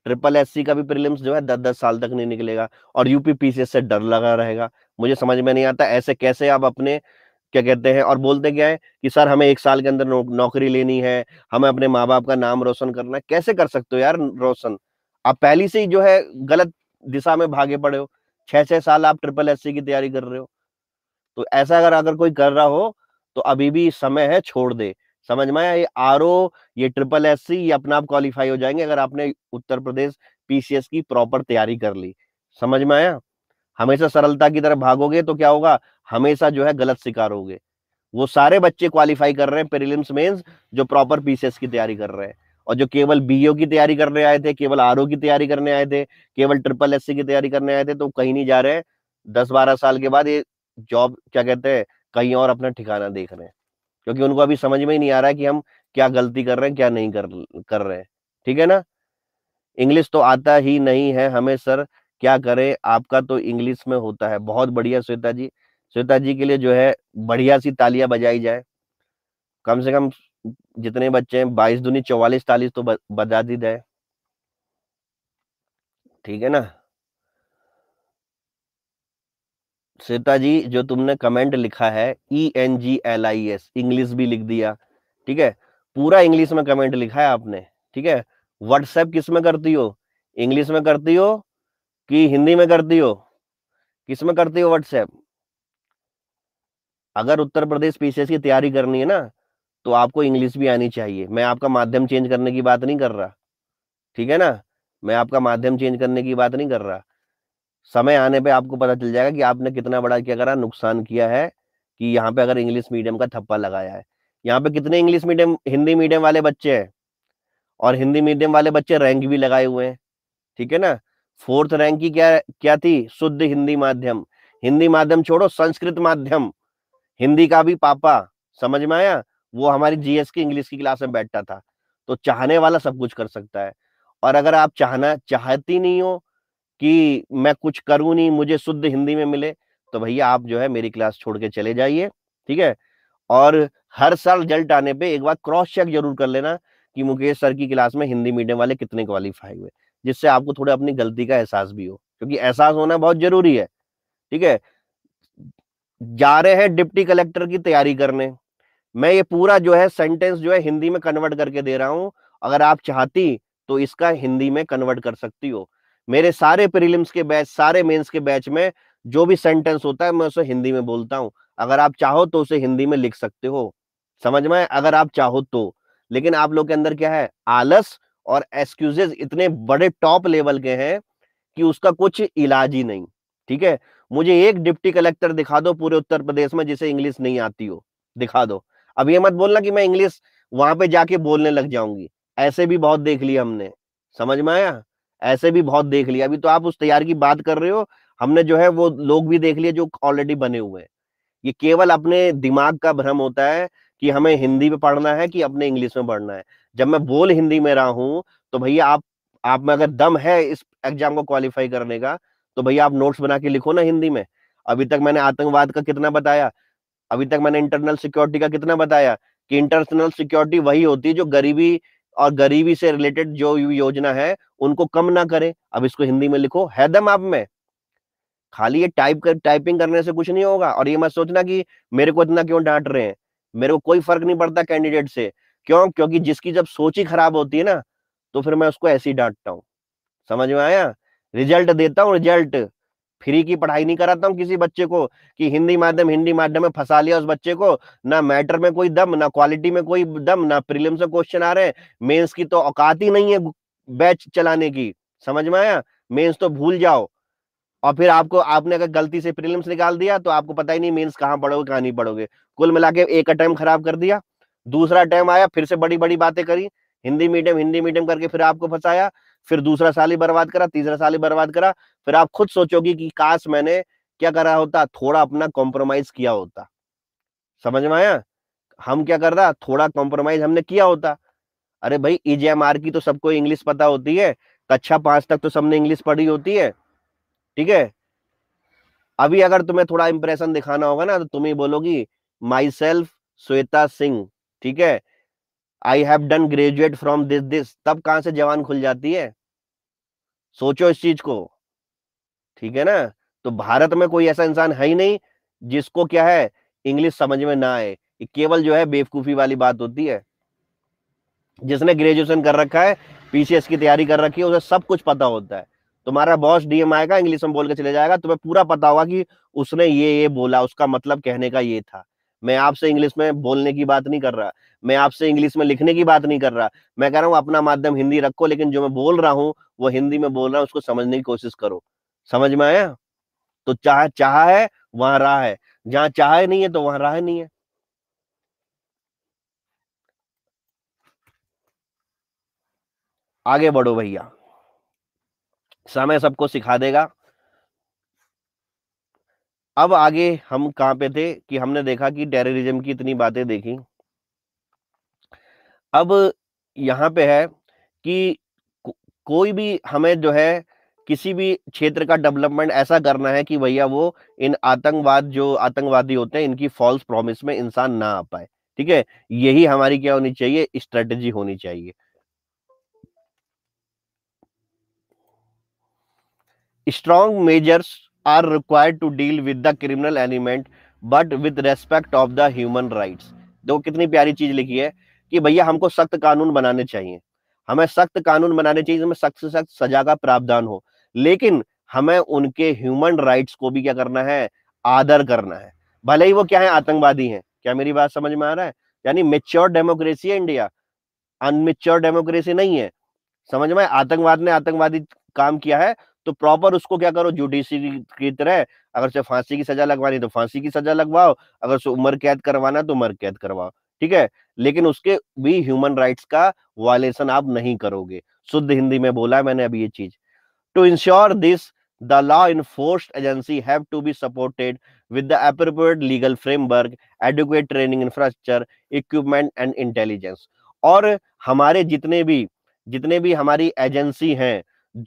ट्रिपल एस का भी प्रीलिम्स जो है दस दस साल तक नहीं निकलेगा और यूपी पीसीएस से डर लगा रहेगा मुझे समझ में नहीं आता ऐसे कैसे आप अपने क्या कहते हैं और बोलते क्या है कि सर हमें एक साल के अंदर नौ, नौकरी लेनी है हमें अपने माँ बाप का नाम रोशन करना है कैसे कर सकते हो यार रोशन आप पहली से ही जो है गलत दिशा में भागे पड़े हो छह छह साल आप ट्रिपल एस की तैयारी कर रहे हो तो ऐसा अगर अगर कोई कर रहा हो तो अभी भी समय है छोड़ दे समझ में आया ये आर ये ट्रिपल एस सी ये अपना आप क्वालिफाई हो जाएंगे अगर आपने उत्तर प्रदेश पीसीएस की प्रॉपर तैयारी कर ली समझ में आया हमेशा सरलता की तरफ भागोगे तो क्या होगा हमेशा जो है गलत शिकार होगे वो सारे बच्चे क्वालिफाई कर रहे हैं प्रीलिम्स मेंस जो प्रॉपर पीसीएस की तैयारी कर रहे हैं और जो केवल बीओ की तैयारी करने आए थे केवल आर की तैयारी करने आए थे केवल ट्रिपल एस की तैयारी करने आए थे तो कहीं नहीं जा रहे हैं दस बारह साल के बाद ये जॉब क्या कहते हैं कहीं और अपना ठिकाना देख रहे हैं क्योंकि उनको अभी समझ में ही नहीं आ रहा है कि हम क्या गलती कर रहे हैं क्या नहीं कर कर रहे हैं ठीक है ना इंग्लिश तो आता ही नहीं है हमें सर क्या करें आपका तो इंग्लिश में होता है बहुत बढ़िया श्वेता जी श्वेता जी के लिए जो है बढ़िया सी तालियां बजाई जाए कम से कम जितने बच्चे हैं बाईस दुनी चौवालीस तालीस तो बजा दी जाए ठीक है ना श्वेता जी जो तुमने कमेंट लिखा है E N G L I S English भी लिख दिया ठीक है पूरा इंग्लिश में कमेंट लिखा है आपने ठीक है व्हाट्सएप किस में करती हो इंग्लिश में करती हो कि हिंदी में करती हो किस में करती हो व्हाट्सएप अगर उत्तर प्रदेश पीसीएस की तैयारी करनी है ना तो आपको इंग्लिश भी आनी चाहिए मैं आपका माध्यम चेंज करने की बात नहीं कर रहा ठीक है ना मैं आपका माध्यम चेंज करने की बात नहीं कर रहा समय आने पे आपको पता चल जाएगा कि आपने कितना बड़ा क्या करा नुकसान किया है कि यहाँ पे अगर इंग्लिश मीडियम का थप्पा लगाया है यहाँ पे कितने इंग्लिश मीडियम हिंदी मीडियम वाले बच्चे हैं और हिंदी मीडियम वाले बच्चे रैंक भी लगाए हुए हैं ठीक है ना फोर्थ रैंक की क्या क्या थी शुद्ध हिंदी माध्यम हिंदी माध्यम छोड़ो संस्कृत माध्यम हिंदी का भी पापा समझ में आया वो हमारी जीएस की इंग्लिश की क्लास में बैठता था तो चाहने वाला सब कुछ कर सकता है और अगर आप चाहना चाहती नहीं हो कि मैं कुछ करूं नहीं मुझे शुद्ध हिंदी में मिले तो भैया आप जो है मेरी क्लास छोड़ के चले जाइए ठीक है और हर साल रिजल्ट आने पे एक बार क्रॉस चेक जरूर कर लेना कि मुकेश सर की क्लास में हिंदी मीडियम वाले कितने क्वालिफाई हुए जिससे आपको थोड़ा अपनी गलती का एहसास भी हो क्योंकि एहसास होना बहुत जरूरी है ठीक है जा रहे हैं डिप्टी कलेक्टर की तैयारी करने मैं ये पूरा जो है सेंटेंस जो है हिंदी में कन्वर्ट करके दे रहा हूं अगर आप चाहती तो इसका हिंदी में कन्वर्ट कर सकती हो मेरे सारे प्रीलिम्स के बैच सारे मेंस के बैच में जो भी सेंटेंस होता है मैं उसे हिंदी में बोलता हूँ अगर आप चाहो तो उसे हिंदी में लिख सकते हो समझ में अगर आप चाहो तो लेकिन आप लोग के अंदर क्या है आलस और एक्सक्यूजेज इतने बड़े टॉप लेवल के हैं कि उसका कुछ इलाज ही नहीं ठीक है मुझे एक डिप्टी कलेक्टर दिखा दो पूरे उत्तर प्रदेश में जिसे इंग्लिश नहीं आती हो दिखा दो अब ये मत बोलना कि मैं इंग्लिश वहां पे जाके बोलने लग जाऊंगी ऐसे भी बहुत देख लिया हमने समझ में आया ऐसे भी बहुत देख लिया अभी तो आप उस तैयार की बात कर रहे हो हमने जो है वो लोग भी देख लिए जो ऑलरेडी बने हुए हैं ये केवल अपने दिमाग का भ्रम होता है कि हमें हिंदी में पढ़ना है कि अपने इंग्लिश में पढ़ना है जब मैं बोल हिंदी में रहा हूं तो भैया आप आप में अगर दम है इस एग्जाम को क्वालिफाई करने का तो भैया आप नोट्स बना के लिखो ना हिंदी में अभी तक मैंने आतंकवाद का कितना बताया अभी तक मैंने इंटरनल सिक्योरिटी का कितना बताया कि इंटरनल सिक्योरिटी वही होती है जो गरीबी और गरीबी से रिलेटेड जो योजना है उनको कम ना करे अब इसको हिंदी में लिखो हैदम आप में खाली ये टाइप कर टाइपिंग करने से कुछ नहीं होगा और ये मत सोचना कि मेरे को इतना क्यों डांट रहे हैं मेरे को कोई फर्क नहीं पड़ता कैंडिडेट से क्यों क्योंकि जिसकी जब सोच ही खराब होती है ना तो फिर मैं उसको ऐसे ही डांटता हूँ समझ में आया रिजल्ट देता हूँ रिजल्ट फ्री की पढ़ाई नहीं कराता हूँ किसी बच्चे को कि हिंदी माध्यम हिंदी माध्यम में फंसा लिया उस बच्चे को ना मैटर में कोई दम ना क्वालिटी में कोई दम ना प्रीलिम से क्वेश्चन आ रहे हैं मेंस की तो औकात ही नहीं है बैच चलाने की समझ में आया मेंस तो भूल जाओ और फिर आपको आपने अगर गलती से प्रीलिम्स निकाल दिया तो आपको पता ही नहीं मेन्स कहाँ पढ़ोगे कहाँ नहीं पढ़ोगे कुल मिला के एक अटैम्प खराब कर दिया दूसरा अटैम्प आया फिर से बड़ी बड़ी बातें करी हिंदी मीडियम हिंदी मीडियम करके फिर आपको फंसाया फिर दूसरा साल ही बर्बाद करा तीसरा साल ही बर्बाद करा फिर आप खुद सोचोगे कि काश मैंने क्या करा होता थोड़ा अपना कॉम्प्रोमाइज किया होता समझ में आया हम क्या कर रहा थोड़ा कॉम्प्रोमाइज हमने किया होता अरे भाई ईजेएमआर e की तो सबको इंग्लिश पता होती है कक्षा पांच तक तो सबने इंग्लिश पढ़ी होती है ठीक है अभी अगर तुम्हें थोड़ा इंप्रेशन दिखाना होगा ना तो तुम ही बोलोगी माई सेल्फ श्वेता सिंह ठीक है I have done graduate from this this तब कहां से जवान खुल जाती है सोचो इस चीज को ठीक है ना तो भारत में कोई ऐसा इंसान है ही नहीं जिसको क्या है इंग्लिश समझ में ना आए केवल जो है बेवकूफी वाली बात होती है जिसने ग्रेजुएशन कर रखा है पीसीएस की तैयारी कर रखी है उसे सब कुछ पता होता है तुम्हारा बॉस डीएम आएगा इंग्लिश में बोल के चले जाएगा तुम्हें पूरा पता होगा कि उसने ये ये बोला उसका मतलब कहने का ये था मैं आपसे इंग्लिश में बोलने की बात नहीं कर रहा मैं आपसे इंग्लिश में लिखने की बात नहीं कर रहा मैं कह रहा हूँ अपना माध्यम हिंदी रखो लेकिन जो मैं बोल रहा हूँ वो हिंदी में बोल रहा हूँ उसको समझने की कोशिश करो समझ में आया तो चाह चाह है वहां राह है जहां चाह नहीं है तो वहां राह नहीं है आगे बढ़ो भैया समय सबको सिखा देगा अब आगे हम कहां पे थे कि हमने देखा कि टेररिज्म की इतनी बातें देखी अब यहां पे है कि को, कोई भी हमें जो है किसी भी क्षेत्र का डेवलपमेंट ऐसा करना है कि भैया वो इन आतंकवाद जो आतंकवादी होते हैं इनकी फॉल्स प्रॉमिस में इंसान ना आ पाए ठीक है यही हमारी क्या होनी चाहिए स्ट्रेटेजी होनी चाहिए strong measures are required to deal with the criminal element but with respect of the human rights देखो कितनी प्यारी चीज लिखी है कि भैया हमको सख्त कानून बनाने चाहिए हमें सख्त कानून बनाने चाहिए जिसमें सख्त से सख्त सजा का प्रावधान हो लेकिन हमें उनके ह्यूमन राइट्स को भी क्या करना है आदर करना है भले ही वो क्या है आतंकवादी हैं क्या मेरी बात समझ में आ रहा है यानी मेच्योर डेमोक्रेसी है इंडिया अनमेच्योर डेमोक्रेसी नहीं है समझ में आतंकवाद ने आतंकवादी काम किया है तो प्रॉपर उसको क्या करो जुडिशी की तरह अगर से फांसी की सजा लगवानी तो फांसी की सजा लगवाओ अगर से उम्र कैद करवाना तो उम्र कैद करवाओ ठीक है लेकिन उसके भी ह्यूमन राइट्स का वायलेशन आप नहीं करोगे शुद्ध हिंदी में बोला मैंने अभी ये चीज to ensure this the law enforced agency have to be supported with the appropriate legal framework adequate training infrastructure equipment and intelligence और हमारे जितने भी जितने भी हमारी एजेंसी हैं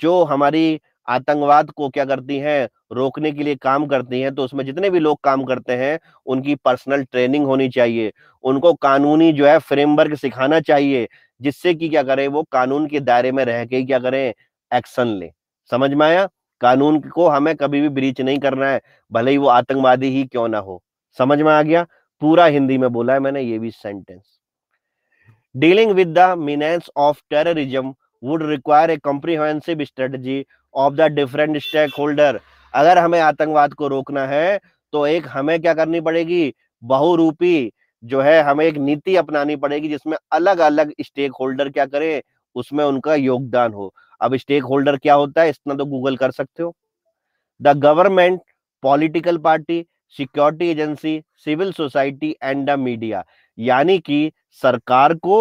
जो हमारी आतंकवाद को क्या करती हैं रोकने के लिए काम करती हैं तो उसमें जितने भी लोग काम करते हैं उनकी पर्सनल ट्रेनिंग होनी चाहिए उनको कानूनी जो है फ्रेमवर्क सिखाना चाहिए जिससे कि क्या करें वो कानून के दायरे में रह के क्या करें एक्शन ले समझ में आया कानून को हमें कभी भी ब्रीच नहीं करना है भले ही वो आतंकवादी ही क्यों ना हो समझ में आ गया पूरा हिंदी में बोला है मैंने ये भी sentence dealing with the menace of terrorism would require a comprehensive strategy of the different stakeholder अगर हमें आतंकवाद को रोकना है तो एक हमें क्या करनी पड़ेगी बहुरूपी जो है हमें एक नीति अपनानी पड़ेगी जिसमें अलग अलग स्टेक होल्डर क्या करें उसमें उनका योगदान हो अब स्टेक होल्डर क्या होता है इतना तो गूगल कर सकते हो the government political party security agency civil society and the media यानी कि सरकार को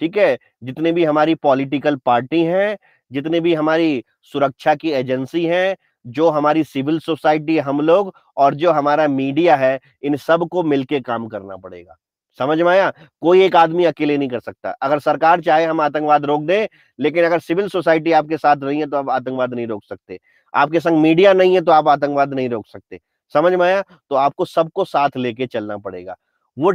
ठीक है जितने भी हमारी पॉलिटिकल पार्टी हैं जितनी भी हमारी सुरक्षा की एजेंसी हैं जो हमारी सिविल सोसाइटी हम लोग और जो हमारा मीडिया है इन सब को मिलके काम करना पड़ेगा समझ में आया कोई एक आदमी अकेले नहीं कर सकता अगर सरकार चाहे हम आतंकवाद रोक दे लेकिन अगर सिविल सोसाइटी आपके साथ नहीं है तो आप आतंकवाद नहीं रोक सकते आपके संग मीडिया नहीं है तो आप आतंकवाद नहीं रोक सकते समझ में आया तो आपको सबको साथ लेके चलना पड़ेगा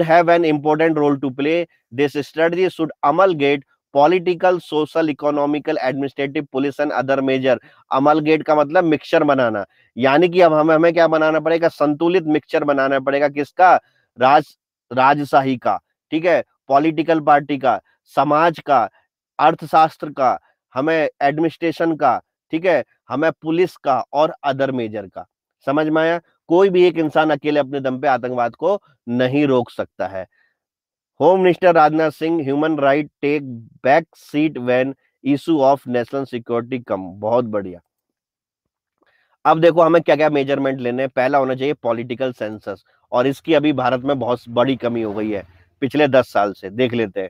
have an an role to play this strategy should amalgamate political social economical administrative police and other major amalgamate का मतलब मिक्सचर बनाना यानी कि अब हमें हमें क्या बनाना पड़ेगा संतुलित मिक्सचर बनाना पड़ेगा किसका राज राजशाही का ठीक है पॉलिटिकल पार्टी का समाज का अर्थशास्त्र का हमें एडमिनिस्ट्रेशन का ठीक है हमें पुलिस का और अदर मेजर का समझ में आया कोई भी एक इंसान अकेले अपने दम पे आतंकवाद को नहीं रोक सकता है home minister Rajnath Singh human right take back seat when issue of national security come बहुत बढ़िया अब देखो हमें क्या क्या मेजरमेंट लेने हैं पहला होना चाहिए पॉलिटिकल सेंसस और इसकी अभी भारत में बहुत बड़ी कमी हो गई है पिछले दस साल से देख लेते हैं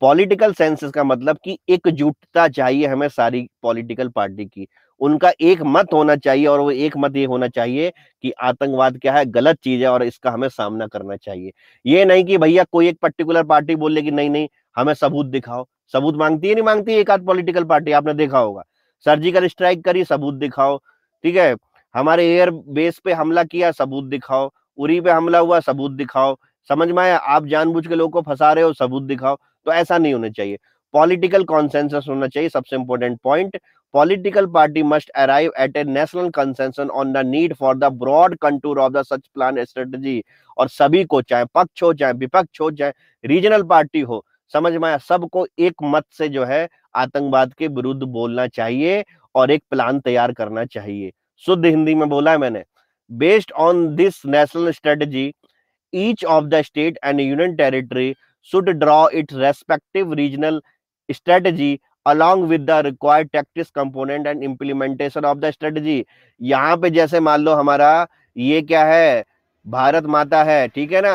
पॉलिटिकल सेंसस का मतलब कि एकजुटता चाहिए हमें सारी पॉलिटिकल पार्टी की उनका एक मत होना चाहिए और वो एक मत ये होना चाहिए कि आतंकवाद क्या है गलत चीज है और इसका हमें सामना करना चाहिए ये नहीं कि भैया कोई एक पर्टिकुलर पार्टी बोले कि नहीं नहीं हमें सबूत दिखाओ सबूत मांगती है नहीं मांगती एक आध पॉलिटिकल पार्टी आपने देखा होगा सर्जिकल स्ट्राइक करी सबूत दिखाओ ठीक है हमारे एयर बेस पे हमला किया सबूत दिखाओ उरी पे हमला हुआ सबूत दिखाओ समझ में आया आप जानबूझ के लोगों को फंसा रहे हो सबूत दिखाओ तो ऐसा नहीं होना चाहिए पॉलिटिकल कॉन्सेंसस होना चाहिए सबसे important point political party must arrive at a national consensus on the need for the broad contour of the such plan strategy और सभी को चाहे पक्ष हो चाहे विपक्ष हो चाहे रीजनल पार्टी हो समझ में आया सबको एक मत से जो है आतंकवाद के विरुद्ध बोलना चाहिए और एक प्लान तैयार करना चाहिए शुद्ध हिंदी में बोला है मैंने based on this national strategy each of the state and union territory should draw its respective regional strategy along with the required tactics component and implementation of the strategy यहाँ पे जैसे मान लो हमारा ये क्या है भारत माता है ठीक है ना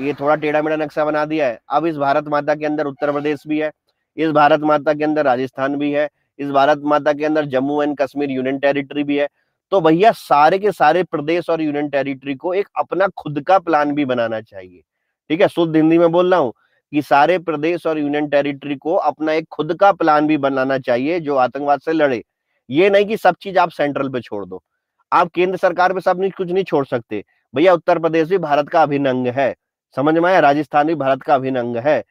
ये थोड़ा टेढ़ा मेढ़ा नक्शा बना दिया है अब इस भारत माता के अंदर उत्तर प्रदेश भी है इस भारत माता के अंदर राजस्थान भी है इस भारत माता के अंदर Jammu and Kashmir union territory भी है तो भैया सारे के सारे प्रदेश और यूनियन टेरिटरी को एक अपना खुद का प्लान भी बनाना चाहिए ठीक है शुद्ध हिंदी में बोल रहा हूँ कि सारे प्रदेश और यूनियन टेरिटरी को अपना एक खुद का प्लान भी बनाना चाहिए जो आतंकवाद से लड़े ये नहीं कि सब चीज आप सेंट्रल पे छोड़ दो आप केंद्र सरकार पे सब कुछ नहीं छोड़ सकते भैया उत्तर प्रदेश भी भारत का अभिन्न अंग है समझ में आया राजस्थान भी भारत का अभिन्न अंग है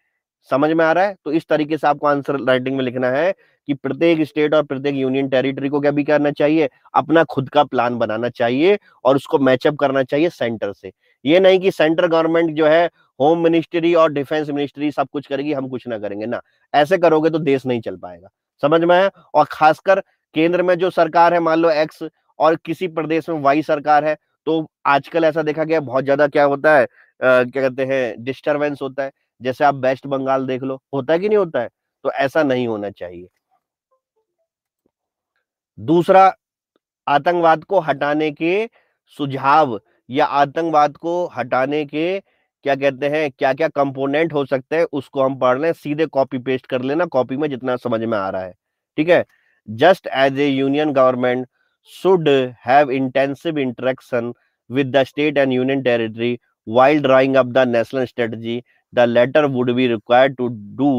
समझ में आ रहा है तो इस तरीके से आपको आंसर राइटिंग में लिखना है कि प्रत्येक स्टेट और प्रत्येक यूनियन टेरिटरी को क्या भी करना चाहिए अपना खुद का प्लान बनाना चाहिए और उसको मैचअप करना चाहिए सेंटर से ये नहीं कि सेंटर गवर्नमेंट जो है होम मिनिस्ट्री और डिफेंस मिनिस्ट्री सब कुछ करेगी हम कुछ ना करेंगे ना ऐसे करोगे तो देश नहीं चल पाएगा समझ में आया और खासकर केंद्र में जो सरकार है मान लो एक्स और किसी प्रदेश में वाई सरकार है तो आजकल ऐसा देखा गया बहुत ज्यादा क्या होता है आ, क्या कहते हैं डिस्टर्बेंस होता है जैसे आप वेस्ट बंगाल देख लो होता है कि नहीं होता है तो ऐसा नहीं होना चाहिए दूसरा आतंकवाद को हटाने के सुझाव या आतंकवाद को हटाने के क्या कहते हैं क्या क्या कंपोनेंट हो सकते हैं उसको हम पढ़ लें सीधे कॉपी पेस्ट कर लेना कॉपी में जितना समझ में आ रहा है ठीक है just as a union government should have intensive interaction with the state and union territory while drawing up the national strategy the latter would be require to do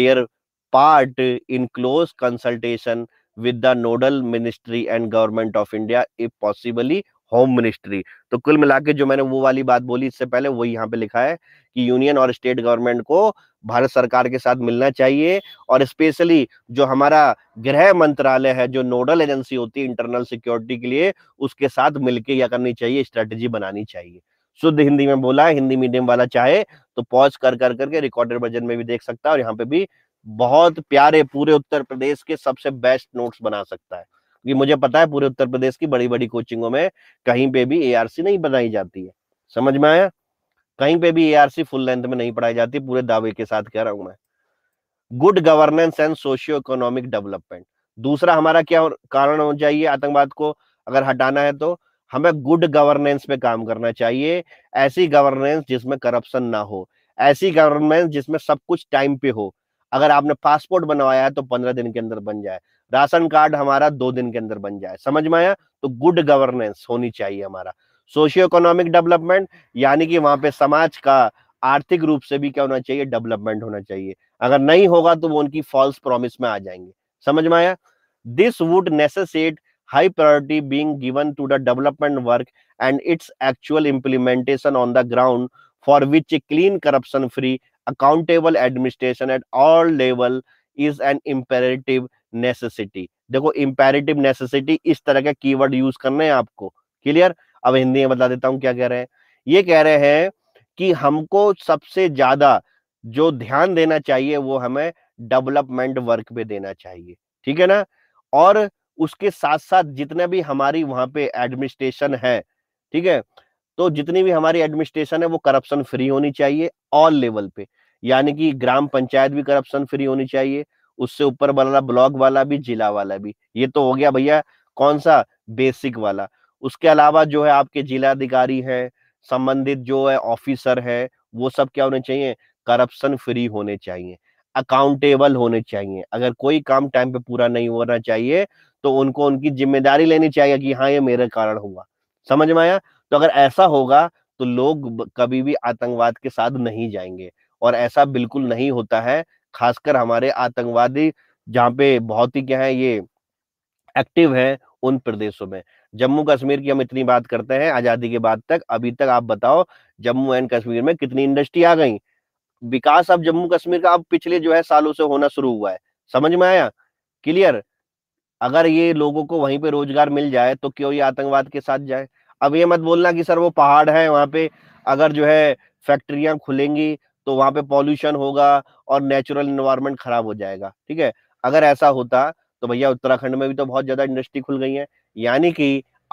their part in close consultation with the nodal ministry and government of India if possibly home ministry तो कुल मिला जो मैंने वो वाली बात बोली इससे पहले वही यहाँ पे लिखा है कि यूनियन और स्टेट गवर्नमेंट को भारत सरकार के साथ मिलना चाहिए और स्पेशली जो हमारा गृह मंत्रालय है जो नोडल एजेंसी होती है इंटरनल सिक्योरिटी के लिए उसके साथ मिलकर यह करनी चाहिए स्ट्रेटेजी बनानी चाहिए शुद्ध हिंदी में बोला है हिंदी मीडियम वाला चाहे तो पॉज कर कर करके रिकॉर्डेड वर्जन में भी देख सकता है और यहाँ पे भी बहुत प्यारे पूरे उत्तर प्रदेश के सबसे बेस्ट नोट्स बना सकता है क्योंकि मुझे पता है पूरे उत्तर प्रदेश की बड़ी बड़ी कोचिंगों में कहीं पे भी एआरसी नहीं बनाई जाती है समझ में आया कहीं पे भी एआरसी फुल लेंथ में नहीं पढ़ाई जाती पूरे दावे के साथ कह रहा हूं मैं good governance and socio economic development दूसरा हमारा क्या कारण हो चाहिए आतंकवाद को अगर हटाना है तो हमें गुड गवर्नेंस पे काम करना चाहिए ऐसी गवर्नेंस जिसमें करप्शन ना हो ऐसी गवर्नेंस जिसमें सब कुछ टाइम पे हो अगर आपने पासपोर्ट बनवाया है तो पंद्रह दिन के अंदर बन जाए राशन कार्ड हमारा दो दिन के अंदर बन जाए समझ में आया तो गुड गवर्नेंस होनी चाहिए हमारा सोशियो इकोनॉमिक डेवलपमेंट यानी कि वहां पे समाज का आर्थिक रूप से भी क्या होना चाहिए डेवलपमेंट होना चाहिए अगर नहीं होगा तो वो उनकी फॉल्स प्रॉमिस में आ जाएंगे समझ में आया this would necessitate high priority being given to the development work and its actual implementation on the ground for which a clean corruption free accountable administration at all level is an imperative necessity देखो imperative necessity इस तरह के keyword use करने हैं आपको clear अब हिंदी में बता देता हूँ क्या कह रहे हैं ये कह रहे हैं कि हमको सबसे ज्यादा जो ध्यान देना चाहिए वो हमें डेवलपमेंट वर्क पे देना चाहिए ठीक है ना और उसके साथ साथ जितने भी हमारी वहां पे एडमिनिस्ट्रेशन है ठीक है तो जितनी भी हमारी एडमिनिस्ट्रेशन है वो करप्शन फ्री होनी चाहिए ऑल लेवल पे यानी कि ग्राम पंचायत भी करप्शन फ्री होनी चाहिए उससे ऊपर वाला ब्लॉक वाला भी जिला वाला भी ये तो हो गया भैया कौन सा बेसिक वाला उसके अलावा जो है आपके जिला अधिकारी हैं संबंधित जो है ऑफिसर है वो सब क्या होने चाहिए करप्शन फ्री होने चाहिए अकाउंटेबल होने चाहिए अगर कोई काम टाइम पे पूरा नहीं होना चाहिए तो उनको उनकी जिम्मेदारी लेनी चाहिए कि हाँ ये मेरे कारण हुआ समझ में आया तो अगर ऐसा होगा तो लोग कभी भी आतंकवाद के साथ नहीं जाएंगे और ऐसा बिल्कुल नहीं होता है खासकर हमारे आतंकवादी जहाँ पे बहुत ही क्या है ये एक्टिव है उन प्रदेशों में जम्मू कश्मीर की हम इतनी बात करते हैं आजादी के बाद तक अभी तक आप बताओ जम्मू एंड कश्मीर में कितनी इंडस्ट्री आ गई विकास अब जम्मू कश्मीर का अब पिछले जो है सालों से होना शुरू हुआ है समझ में आया क्लियर अगर ये लोगों को वहीं पे रोजगार मिल जाए तो क्यों ये आतंकवाद के साथ जाए अब ये मत बोलना कि सर वो पहाड़ है वहां पे अगर जो है फैक्ट्रियां खुलेंगी तो वहां पे पॉल्यूशन होगा और नेचुरल इन्वायरमेंट खराब हो जाएगा ठीक है अगर ऐसा होता तो भैया उत्तराखंड में भी तो बहुत ज्यादा इंडस्ट्री खुल गई है यानी कि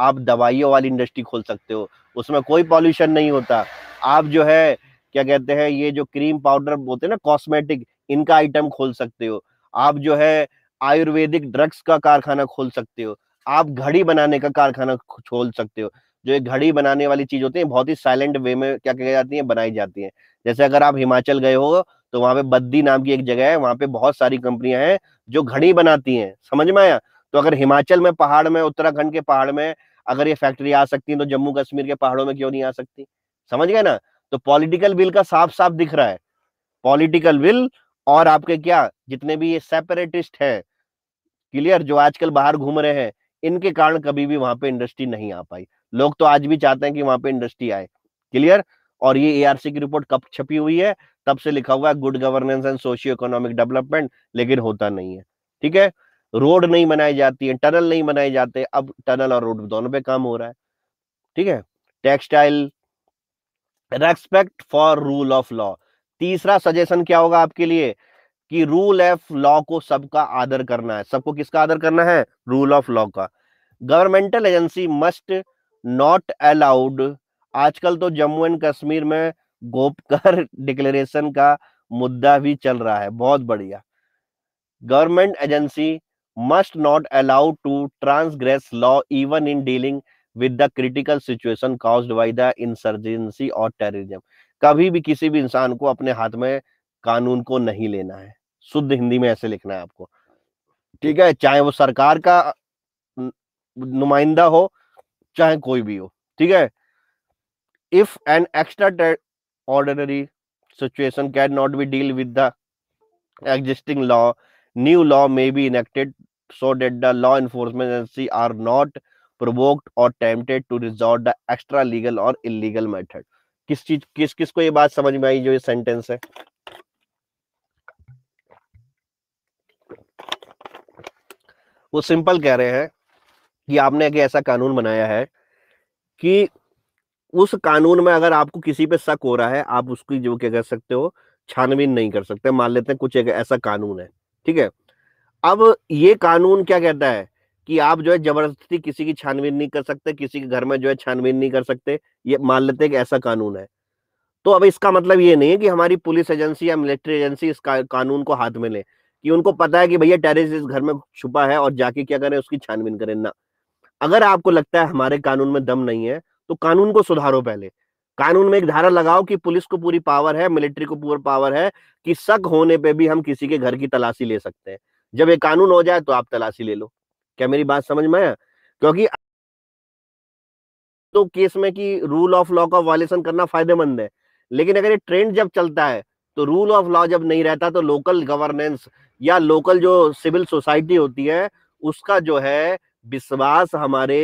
आप दवाइयों वाली इंडस्ट्री खोल सकते हो उसमें कोई पॉल्यूशन नहीं होता आप जो है क्या कहते हैं ये जो क्रीम पाउडर होते हैं ना कॉस्मेटिक इनका आइटम खोल सकते हो आप जो है आयुर्वेदिक ड्रग्स का कारखाना खोल सकते हो आप घड़ी बनाने का कारखाना खोल सकते हो जो एक घड़ी बनाने वाली चीज होती है बहुत ही साइलेंट वे में क्या कही जाती है बनाई जाती है जैसे अगर आप हिमाचल गए हो तो वहां पे बद्दी नाम की एक जगह है वहां पे बहुत सारी कंपनियां हैं जो घड़ी बनाती हैं समझ में आया तो अगर हिमाचल में पहाड़ में उत्तराखंड के पहाड़ में अगर ये फैक्ट्री आ सकती है तो जम्मू कश्मीर के पहाड़ों में क्यों नहीं आ सकती समझ गए ना तो पॉलिटिकल विल का साफ साफ दिख रहा है पॉलिटिकल विल और आपके क्या जितने भी ये सेपरेटिस्ट हैं क्लियर जो आजकल बाहर घूम रहे हैं इनके कारण कभी भी वहां पे इंडस्ट्री नहीं आ पाई लोग तो आज भी चाहते हैं कि वहां पे इंडस्ट्री आए क्लियर और ये एआरसी की रिपोर्ट कब छपी हुई है तब से लिखा हुआ है good governance and socio economic development लेकिन होता नहीं है ठीक है रोड नहीं बनाई जाती है टनल नहीं बनाए जाते अब टनल और रोड दोनों पे काम हो रहा है ठीक है textile respect for rule of law तीसरा सजेशन क्या होगा आपके लिए कि रूल ऑफ लॉ को सबका आदर करना है सबको किसका आदर करना है रूल ऑफ लॉ का governmental agency must not allowed आजकल तो जम्मू एंड कश्मीर में गोपकर डिक्लेरेशन का मुद्दा भी चल रहा है बहुत बढ़िया government agency must not allowed to transgress law even in dealing with the critical situation caused by the insurgency और टेररिज्म कभी भी किसी भी इंसान को अपने हाथ में कानून को नहीं लेना है शुद्ध हिंदी में ऐसे लिखना है आपको ठीक है चाहे वो सरकार का नुमाइंदा हो चाहे कोई भी हो ठीक है if an extra ordinary situation can not be deal with the existing law new law may be enacted so that the law enforcement agency are not provoked or tempted to resort the extra legal or illegal method किस चीज किस किस को ये बात समझ में आई जो ये सेंटेंस है वो सिंपल कह रहे हैं कि आपने एक ऐसा कानून बनाया है कि उस कानून में अगर आपको किसी पे शक हो रहा है आप उसकी जो क्या कर सकते हो छानबीन नहीं कर सकते मान लेते हैं कुछ एक ऐसा कानून है ठीक है अब ये कानून क्या कहता है कि आप जो है जबरदस्ती किसी की छानबीन नहीं कर सकते किसी के घर में जो है छानबीन नहीं कर सकते ये मान लेते हैं कि ऐसा कानून है तो अब इसका मतलब ये नहीं है कि हमारी पुलिस एजेंसी या मिलिट्री एजेंसी इस का, कानून को हाथ में ले कि उनको पता है कि भैया टेरिस इस घर में छुपा है और जाके क्या करें उसकी छानबीन करें ना अगर आपको लगता है हमारे कानून में दम नहीं है तो कानून को सुधारो पहले कानून में एक धारा लगाओ कि पुलिस को पूरी पावर है मिलिट्री को पूरी पावर है कि शक होने पे भी हम किसी के घर की तलाशी ले सकते हैं जब ये कानून हो जाए तो आप तलाशी ले लो क्या मेरी बात समझ में आया क्योंकि तो केस में कि रूल ऑफ लॉ का वायलेशन करना फायदेमंद है लेकिन अगर ये ट्रेंड जब चलता है तो रूल ऑफ लॉ जब नहीं रहता तो लोकल गवर्नेंस या लोकल जो सिविल सोसाइटी होती है उसका जो है विश्वास हमारे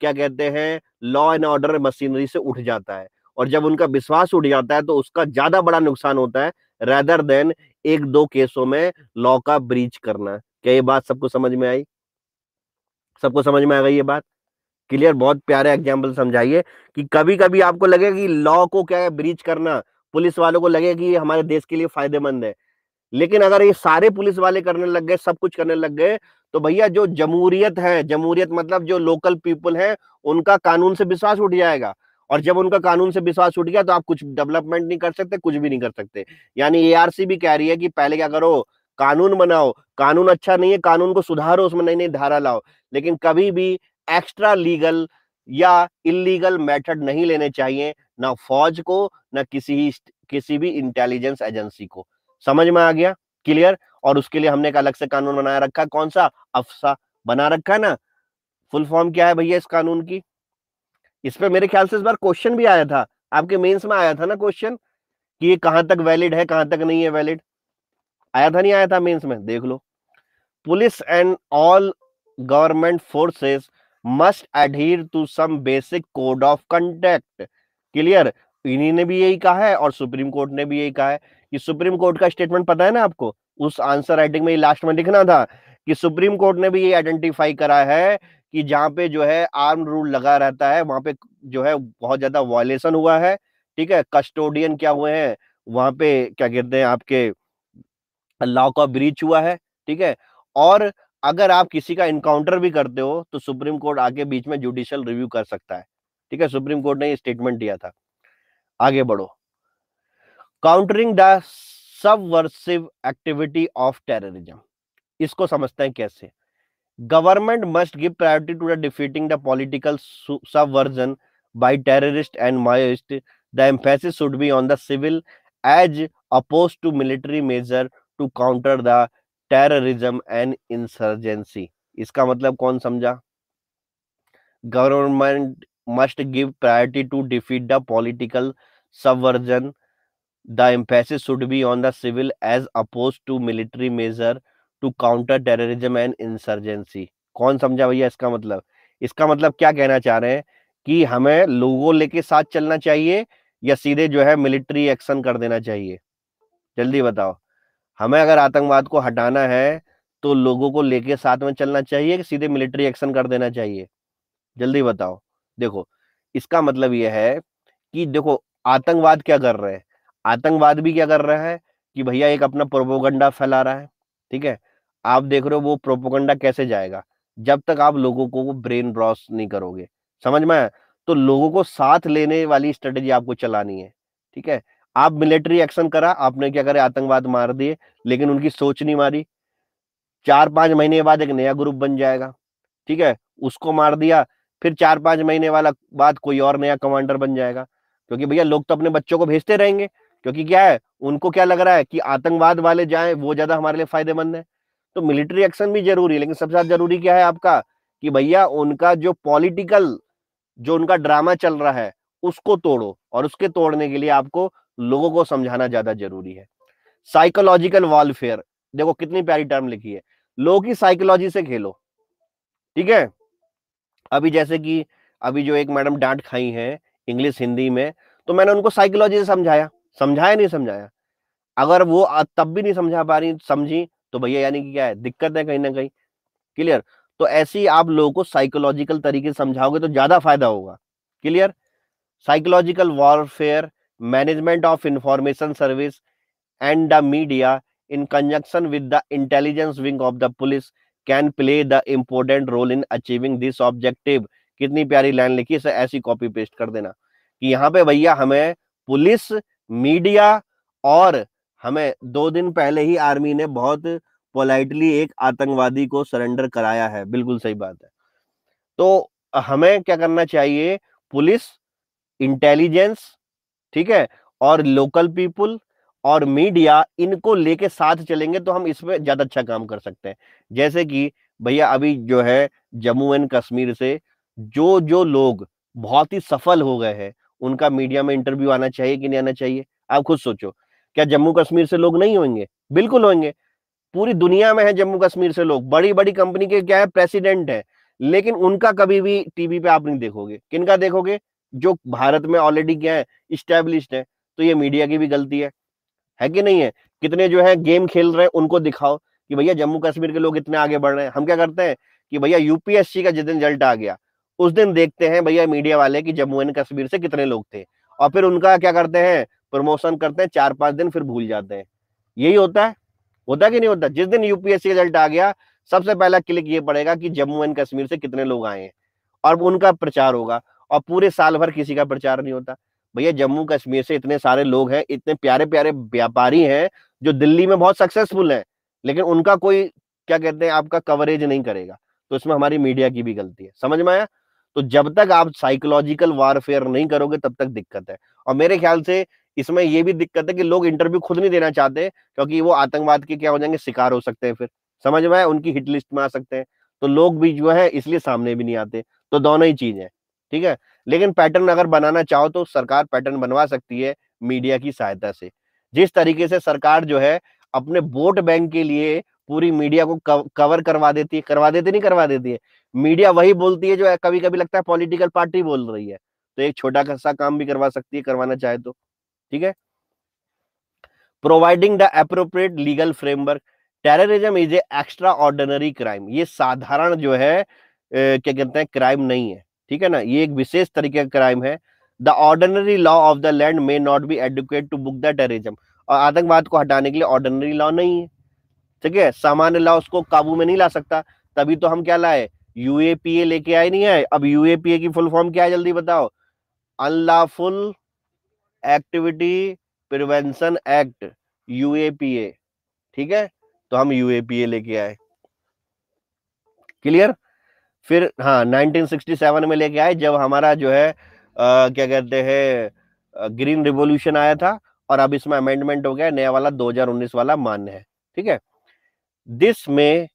क्या कहते हैं लॉ एंड ऑर्डर मशीनरी से उठ जाता है और जब उनका विश्वास उठ जाता है तो उसका ज्यादा बड़ा नुकसान होता है रेदर देन एक दो केसों में लॉ का ब्रीच करना क्या ये बात सबको समझ में आई सबको समझ में आ गई ये बात क्लियर बहुत प्यारे एग्जाम्पल समझाइए कि कभी कभी आपको लगे कि लॉ को क्या है ब्रीच करना पुलिस वालों को लगे कि हमारे देश के लिए फायदेमंद है लेकिन अगर ये सारे पुलिस वाले करने लग गए सब कुछ करने लग गए तो भैया जो जमहूरियत है जमूरियत मतलब जो लोकल पीपल है उनका कानून से विश्वास उठ जाएगा और जब उनका कानून से विश्वास उठ गया तो आप कुछ डेवलपमेंट नहीं कर सकते कुछ भी नहीं कर सकते यानी ए भी कह रही है कि पहले क्या करो कानून बनाओ कानून अच्छा नहीं है कानून को सुधारो उसमें नई नई धारा लाओ लेकिन कभी भी एक्स्ट्रा लीगल या इलीगल मेथड नहीं लेने चाहिए ना फौज को ना किसी किसी भी इंटेलिजेंस एजेंसी को समझ में आ गया क्लियर और उसके लिए हमने एक अलग से कानून बनाया रखा है कौन सा अफसा बना रखा है ना फुल फॉर्म क्या है भैया इस कानून की इस पर मेरे ख्याल से इस बार क्वेश्चन भी आया था आपके मेन्स में आया था ना क्वेश्चन कि ये कहां तक वैलिड है कहां तक नहीं है वैलिड आया था नहीं आया था मेन्स में देख लो police and all government forces must adhere to some basic code of conduct clear इन्हीं ने भी यही कहा है और सुप्रीम कोर्ट ने भी यही कहा है कि सुप्रीम कोर्ट का स्टेटमेंट पता है ना आपको उस आंसर राइटिंग में लास्ट में लिखना था कि सुप्रीम कोर्ट ने भी ये आइडेंटिफाई करा है कि जहाँ पे जो है आर्म रूल लगा रहता है वहां पे जो है बहुत ज्यादा वॉयलेशन हुआ है ठीक है कस्टोडियन क्या हुए हैं वहां पे क्या कहते हैं आपके लॉ का ब्रीच हुआ है ठीक है और अगर आप किसी का इनकाउंटर भी करते हो तो सुप्रीम कोर्ट आगे बीच में जुडिशियल रिव्यू कर सकता है ठीक है सुप्रीम कोर्ट ने ये स्टेटमेंट दिया था आगे बढ़ो countering the subversive activity of terrorism इसको समझते हैं कैसे government must give priority to the defeating the political subversion by terrorist and Maoist the emphasis should be on the civil as opposed to military measure to counter the terrorism and insurgency इसका मतलब कौन समझा government must give priority to defeat the political subversion the emphasis should be on the civil as opposed to military measure to counter terrorism and insurgency कौन समझा भैया इसका मतलब इसका मतलब क्या कहना चाह रहे हैं कि हमें लोगों लेके साथ चलना चाहिए या सीधे जो है मिलिट्री एक्शन कर देना चाहिए जल्दी बताओ हमें अगर आतंकवाद को हटाना है तो लोगों को लेके साथ में चलना चाहिए कि सीधे मिलिट्री एक्शन कर देना चाहिए जल्दी बताओ देखो इसका मतलब यह है कि देखो आतंकवाद क्या कर रहे हैं आतंकवाद भी क्या कर रहा है कि भैया एक अपना प्रोपोगंडा फैला रहा है ठीक है आप देख रहे हो वो प्रोपोगंडा कैसे जाएगा जब तक आप लोगों को ब्रेन ब्रॉस नहीं करोगे समझ में आया तो लोगों को साथ लेने वाली स्ट्रेटेजी आपको चलानी है ठीक है आप मिलिट्री एक्शन करा आपने क्या करे आतंकवाद मार दिए लेकिन उनकी सोच नहीं मारी चार पांच महीने बाद एक नया ग्रुप बन जाएगा ठीक है उसको मार दिया फिर चार पांच महीने वाला बाद कोई और नया कमांडर बन जाएगा क्योंकि भैया लोग तो अपने बच्चों को भेजते रहेंगे क्योंकि क्या है उनको क्या लग रहा है कि आतंकवाद वाले जाए वो ज्यादा हमारे लिए फायदेमंद है तो मिलिट्री एक्शन भी जरूरी है लेकिन सबसे ज्यादा जरूरी क्या है आपका कि भैया उनका जो पॉलिटिकल जो उनका ड्रामा चल रहा है उसको तोड़ो और उसके तोड़ने के लिए आपको लोगों को समझाना ज्यादा जरूरी है साइकोलॉजिकल वॉलफेयर देखो कितनी प्यारी टर्म लिखी है लोगों की साइकोलॉजी से खेलो ठीक है अभी जैसे कि अभी जो एक मैडम डांट खाई है इंग्लिश हिंदी में तो मैंने उनको साइकोलॉजी से समझाया समझाया नहीं समझाया अगर वो तब भी नहीं समझा पा रही समझी तो भैया यानी कि क्या है दिक्कत है कहीं ना कहीं क्लियर तो ऐसे ही आप लोगों को साइकोलॉजिकल तरीके से समझाओगे तो ज्यादा फायदा होगा clear psychological warfare management of information service and the media in conjunction with the intelligence wing of the police can play the important role in achieving this objective कितनी प्यारी लाइन लिखी है ऐसी कॉपी पेस्ट कर देना कि यहाँ पे भैया हमें पुलिस मीडिया और हमें दो दिन पहले ही आर्मी ने बहुत पोलाइटली एक आतंकवादी को सरेंडर कराया है बिल्कुल सही बात है तो हमें क्या करना चाहिए पुलिस इंटेलिजेंस ठीक है और लोकल पीपुल और मीडिया इनको लेके साथ चलेंगे तो हम इसमें ज्यादा अच्छा काम कर सकते हैं जैसे कि भैया अभी जो है जम्मू एंड कश्मीर से जो जो लोग बहुत ही सफल हो गए हैं उनका मीडिया में इंटरव्यू आना चाहिए कि नहीं आना चाहिए आप खुद सोचो क्या जम्मू कश्मीर से लोग नहीं होंगे बिल्कुल होंगे पूरी दुनिया में है जम्मू कश्मीर से लोग बड़ी बड़ी कंपनी के क्या है प्रेसिडेंट है लेकिन उनका कभी भी टीवी पे आप नहीं देखोगे किनका देखोगे जो भारत में ऑलरेडी क्या है स्टेब्लिश है तो ये मीडिया की भी गलती है है कि नहीं है कितने जो है गेम खेल रहे हैं उनको दिखाओ कि भैया जम्मू कश्मीर के लोग इतने आगे बढ़ रहे हैं हम क्या करते हैं कि भैया यूपीएससी का जितने रिजल्ट आ गया उस दिन देखते हैं भैया मीडिया वाले कि जम्मू एंड कश्मीर से कितने लोग थे और फिर उनका क्या करते हैं प्रमोशन करते हैं चार पांच दिन फिर भूल जाते हैं यही होता है होता कि नहीं होता जिस दिन यूपीएससी रिजल्ट आ गया सबसे पहला क्लिक ये पड़ेगा कि जम्मू एंड कश्मीर से कितने लोग आए हैं और उनका प्रचार होगा और पूरे साल भर किसी का प्रचार नहीं होता भैया जम्मू कश्मीर से इतने सारे लोग हैं इतने प्यारे प्यारे व्यापारी हैं जो दिल्ली में बहुत सक्सेसफुल हैं लेकिन उनका कोई क्या कहते हैं आपका कवरेज नहीं करेगा तो इसमें हमारी मीडिया की भी गलती है समझ में आया तो जब तक आप साइकोलॉजिकल वारफेयर नहीं करोगे तब तक दिक्कत है और मेरे ख्याल से इसमें यह भी दिक्कत है कि लोग इंटरव्यू खुद नहीं देना चाहते क्योंकि वो आतंकवाद के क्या हो जाएंगे शिकार हो सकते हैं फिर समझ में आए उनकी हिट लिस्ट में आ सकते हैं तो लोग भी जो है इसलिए सामने भी नहीं आते तो दोनों ही चीज है ठीक है लेकिन पैटर्न अगर बनाना चाहो तो सरकार पैटर्न बनवा सकती है मीडिया की सहायता से जिस तरीके से सरकार जो है अपने वोट बैंक के लिए पूरी मीडिया को कवर करवा देती है करवा देती नहीं करवा देती है मीडिया वही बोलती है जो कभी कभी लगता है पॉलिटिकल पार्टी बोल रही है तो एक छोटा सा काम भी करवा सकती है करवाना चाहे तो ठीक है providing the appropriate legal framework terrorism is a extra ordinary crime ये साधारण जो है क्या कहते हैं क्राइम नहीं है ठीक है ना ये एक विशेष तरीके का क्राइम है the ordinary law of the land may not be adequate to book the terrorism और आतंकवाद को हटाने के लिए ऑर्डनरी लॉ नहीं है ठीक है सामान्य लॉ उसको काबू में नहीं ला सकता तभी तो हम क्या लाए यूएपीए लेके आए नहीं आए अब यूएपीए की फुल फॉर्म क्या है जल्दी बताओ unlawful activity prevention act UAPA ठीक है तो हम यूएपीए लेके आए क्लियर फिर हाँ 1967 में लेके आए जब हमारा जो है आ, क्या कहते हैं ग्रीन रिवोल्यूशन आया था और अब इसमें अमेंडमेंट हो गया नया वाला 2019 वाला मान्य है ठीक है दिस में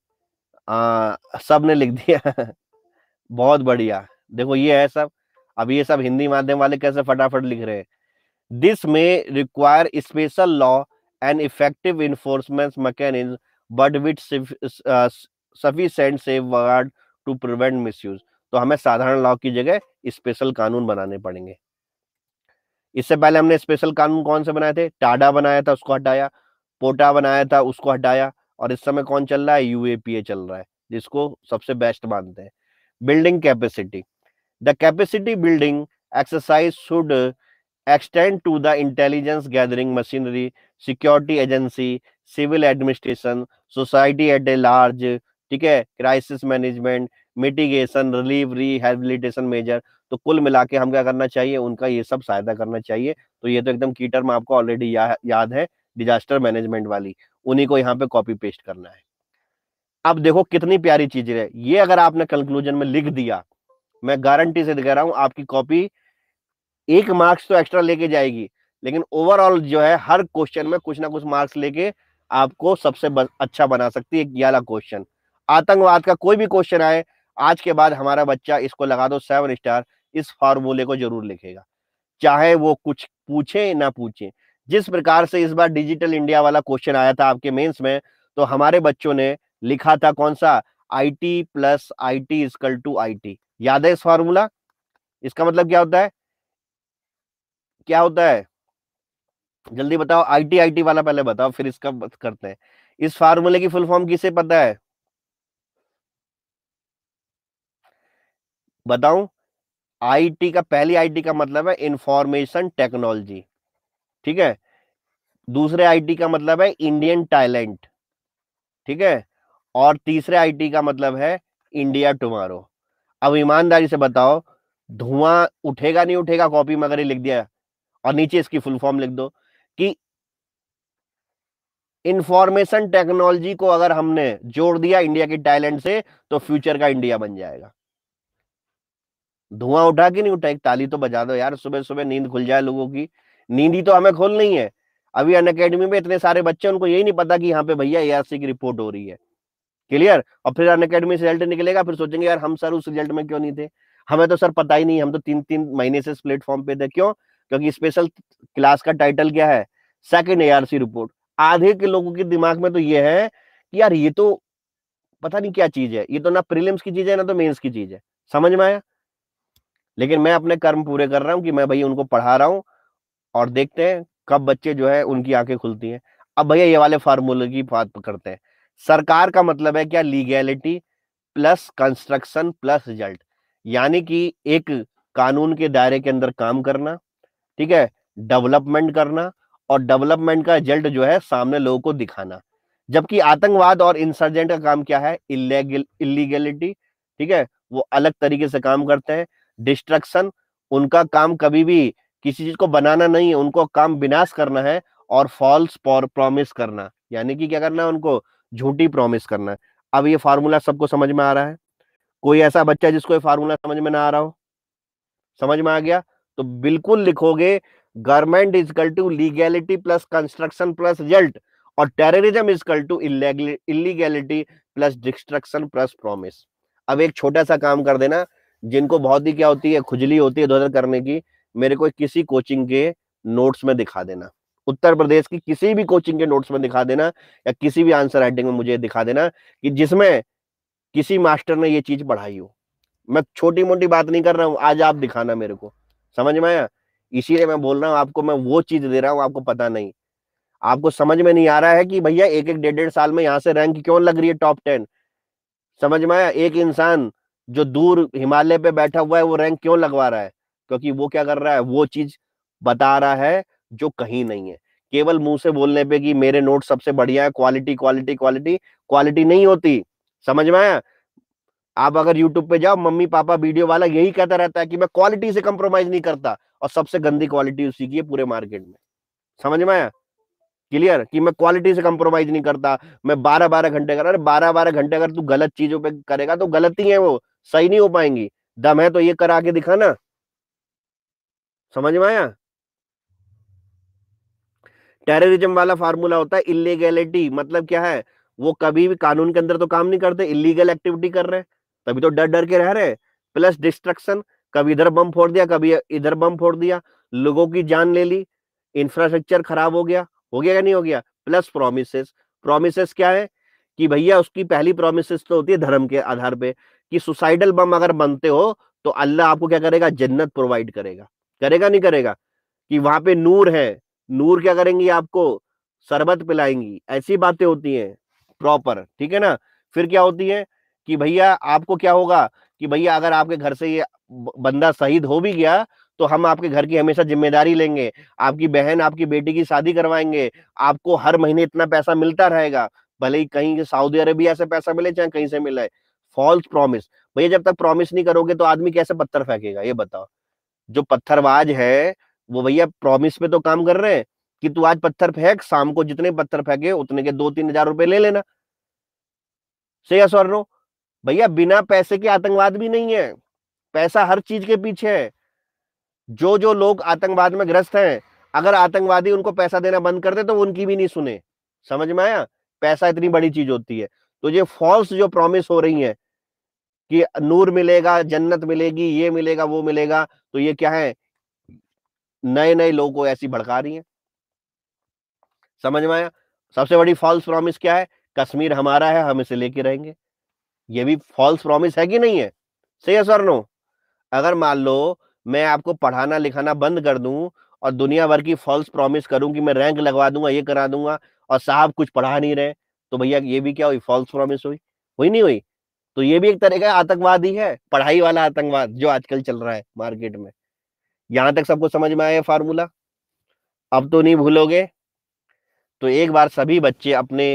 आ, सब ने लिख दिया बहुत बढ़िया देखो ये है सब अब ये सब हिंदी माध्यम वाले कैसे फटाफट लिख रहे हैं दिस में require special law and effective enforcement mechanism but which sufficient safeguard to prevent misuse तो हमें साधारण लॉ की जगह स्पेशल कानून बनाने पड़ेंगे इससे पहले हमने स्पेशल कानून कौन से बनाए थे टाडा बनाया था उसको हटाया पोटा बनाया था उसको हटाया और इस समय कौन चल रहा है यूएपीए चल रहा है जिसको सबसे बेस्ट मानते हैं building capacity the capacity building exercise should extend to the intelligence gathering machinery security agency civil administration society at a large ठीक है crisis management mitigation relief rehabilitation measure तो कुल मिला के हम क्या करना चाहिए उनका ये सब सहायता करना चाहिए तो ये तो एकदम कीटर में आपको ऑलरेडी या, याद है डिजास्टर मैनेजमेंट वाली उन्हीं को यहाँ पे कॉपी पेस्ट करना है अब देखो कितनी प्यारी चीज है ये अगर आपने कंक्लूजन में लिख दिया मैं गारंटी से कह रहा हूं आपकी कॉपी एक मार्क्स तो एक्स्ट्रा लेके जाएगी लेकिन ओवरऑल जो है हर क्वेश्चन में कुछ ना कुछ मार्क्स लेके आपको सबसे अच्छा बना सकती है ग्यारह क्वेश्चन आतंकवाद का कोई भी क्वेश्चन आए आज के बाद हमारा बच्चा इसको लगा दो सेवन स्टार इस फार्मूले को जरूर लिखेगा चाहे वो कुछ पूछे ना पूछे जिस प्रकार से इस बार डिजिटल इंडिया वाला क्वेश्चन आया था आपके मेंस में तो हमारे बच्चों ने लिखा था कौन सा I T plus I T equal to I T याद है इस फॉर्मूला इसका मतलब क्या होता है क्या होता है जल्दी बताओ आई टी आई टी वाला पहले बताओ फिर इसका करते हैं इस फार्मूले की फुल फॉर्म किसे पता है बताऊं आईटी का पहली आईटी का मतलब है इंफॉर्मेशन टेक्नोलॉजी ठीक है दूसरे आईटी का मतलब है इंडियन टैलेंट ठीक है और तीसरे आईटी का मतलब है इंडिया टुमारो अब ईमानदारी से बताओ धुआं उठेगा नहीं उठेगा कॉपी में अगर लिख दिया और नीचे इसकी फुल फॉर्म लिख दो कि इंफॉर्मेशन टेक्नोलॉजी को अगर हमने जोड़ दिया इंडिया के टैलेंट से तो फ्यूचर का इंडिया बन जाएगा धुआं उठा कि नहीं उठा एक ताली तो बजा दो यार सुबह सुबह नींद खुल जाए लोगों की नींद ही तो हमें खोल नहीं है अभी अन अकेडमी में इतने सारे बच्चे उनको यही नहीं पता कि यहाँ पे भैया ए की रिपोर्ट हो रही है क्लियर और फिर अन अकेडमी से रिजल्ट निकलेगा फिर सोचेंगे यार हम सर उस रिजल्ट में क्यों नहीं थे हमें तो सर पता ही नहीं हम तो तीन तीन महीने से इस प्लेटफॉर्म पे थे क्यों क्योंकि स्पेशल क्लास का टाइटल क्या है सेकेंड एआरसी रिपोर्ट आधे के लोगों के दिमाग में तो ये है कि यार ये तो पता नहीं क्या चीज है ये तो ना प्रीलिम्स की चीज है ना तो मेन्स की चीज है समझ में आया लेकिन मैं अपने कर्म पूरे कर रहा हूँ कि मैं भाई उनको पढ़ा रहा हूँ और देखते हैं कब बच्चे जो है उनकी आंखें खुलती हैं अब भैया ये वाले फार्मूले की बात करते हैं सरकार का मतलब है क्या legality plus construction plus result यानी कि एक कानून के दायरे के अंदर काम करना ठीक है डेवलपमेंट करना और डेवलपमेंट का रिजल्ट जो है सामने लोगों को दिखाना जबकि आतंकवाद और इंसर्जेंट का काम क्या है इलीगल इलीगलिटी ठीक है वो अलग तरीके से काम करते हैं डिस्ट्रक्शन उनका काम कभी भी किसी चीज को बनाना नहीं है उनको काम विनाश करना है और फॉल्स प्रॉमिस करना यानी कि क्या करना है उनको झूठी प्रॉमिस करना अब ये फार्मूला सबको समझ में आ रहा है कोई ऐसा बच्चा जिसको ये फार्मूला समझ में ना आ रहा हो समझ में आ गया तो बिल्कुल लिखोगे government equal to legality plus construction plus result और terrorism equal to illegality plus destruction plus promise अब एक छोटा सा काम कर देना जिनको बहुत ही क्या होती है खुजली होती है इधर करने की मेरे को किसी कोचिंग के नोट्स में दिखा देना उत्तर प्रदेश की किसी भी कोचिंग के नोट्स में दिखा देना या किसी भी आंसर राइटिंग में मुझे दिखा देना कि जिसमें किसी मास्टर ने ये चीज पढ़ाई हो मैं छोटी मोटी बात नहीं कर रहा हूँ आज आप दिखाना मेरे को समझ में आया इसीलिए मैं बोल रहा हूँ आपको मैं वो चीज दे रहा हूँ आपको पता नहीं आपको समझ में नहीं आ रहा है कि भैया एक एक डेढ़ डेढ़ साल में यहाँ से रैंक क्यों लग रही है टॉप टेन समझ में आया एक इंसान जो दूर हिमालय पे बैठा हुआ है वो रैंक क्यों लगवा रहा है क्योंकि वो क्या कर रहा है वो चीज बता रहा है जो कहीं नहीं है केवल मुंह से बोलने पे कि मेरे नोट सबसे बढ़िया है क्वालिटी क्वालिटी क्वालिटी क्वालिटी नहीं होती समझ में आया आप अगर YouTube पे जाओ मम्मी पापा वीडियो वाला यही कहता रहता है कि मैं क्वालिटी से कंप्रोमाइज नहीं करता और सबसे गंदी क्वालिटी उसी की है पूरे मार्केट में समझ में आया क्लियर कि मैं क्वालिटी से कंप्रोमाइज नहीं करता मैं बारह बारह घंटे कर अरे बारह बारह घंटे अगर तू गलत चीजों पर करेगा तो गलती है वो सही नहीं हो पाएंगी दम है तो ये करा के दिखाना समझ में आया टेररिज्म वाला फार्मूला होता है इलीगैलिटी मतलब क्या है वो कभी भी कानून के अंदर तो काम नहीं करते इलीगल एक्टिविटी कर रहे हैं तभी तो डर डर के रह रहे प्लस डिस्ट्रक्शन कभी इधर बम फोड़ दिया कभी इधर बम फोड़ दिया लोगों की जान ले ली इंफ्रास्ट्रक्चर खराब हो गया हो गया या नहीं हो गया प्लस प्रोमिसेस प्रोमिसेस क्या है कि भैया उसकी पहली प्रोमिसेस तो होती है धर्म के आधार पे कि सुसाइडल बम अगर बनते हो तो अल्लाह आपको क्या करेगा जन्नत प्रोवाइड करेगा करेगा नहीं करेगा कि वहां पे नूर है नूर क्या करेंगी आपको शरबत पिलाएंगी ऐसी बातें होती हैं प्रॉपर ठीक है ना फिर क्या होती है कि भैया आपको क्या होगा कि भैया अगर आपके घर से ये बंदा शहीद हो भी गया तो हम आपके घर की हमेशा जिम्मेदारी लेंगे आपकी बहन आपकी बेटी की शादी करवाएंगे आपको हर महीने इतना पैसा मिलता रहेगा भले ही कहीं सऊदी अरेबिया से पैसा मिले चाहे कहीं से मिले फॉल्स प्रॉमिस भैया जब तक प्रॉमिस नहीं करोगे तो आदमी कैसे पत्थर फेंकेगा ये बताओ जो पत्थरबाज है वो भैया प्रॉमिस पे तो काम कर रहे हैं कि तू आज पत्थर फेंक शाम को जितने पत्थर फेंके उतने के दो तीन हजार रुपए ले लेना सही है सौरनो भैया बिना पैसे के आतंकवाद भी नहीं है पैसा हर चीज के पीछे है जो जो लोग आतंकवाद में ग्रस्त हैं अगर आतंकवादी उनको पैसा देना बंद कर दे तो उनकी भी नहीं सुने समझ में आया पैसा इतनी बड़ी चीज होती है तो ये फॉल्स जो प्रॉमिस हो रही है कि नूर मिलेगा जन्नत मिलेगी ये मिलेगा वो मिलेगा तो ये क्या है नए नए लोगों को ऐसी भड़का रही है समझ में आया सबसे बड़ी फॉल्स प्रॉमिस क्या है कश्मीर हमारा है हम इसे लेके रहेंगे ये भी फॉल्स प्रॉमिस है कि नहीं है सही है सर नो अगर मान लो मैं आपको पढ़ाना लिखाना बंद कर दूं और दुनिया भर की फॉल्स प्रॉमिस करूं कि मैं रैंक लगवा दूंगा ये करा दूंगा और साहब कुछ पढ़ा नहीं रहे तो भैया ये भी क्या हुई फॉल्स प्रॉमिस हुई हुई नहीं हुई तो ये भी एक तरह का आतंकवाद ही है पढ़ाई वाला आतंकवाद जो आजकल चल रहा है मार्केट में यहां तक सबको समझ में आया फार्मूला अब तो नहीं भूलोगे तो एक बार सभी बच्चे अपने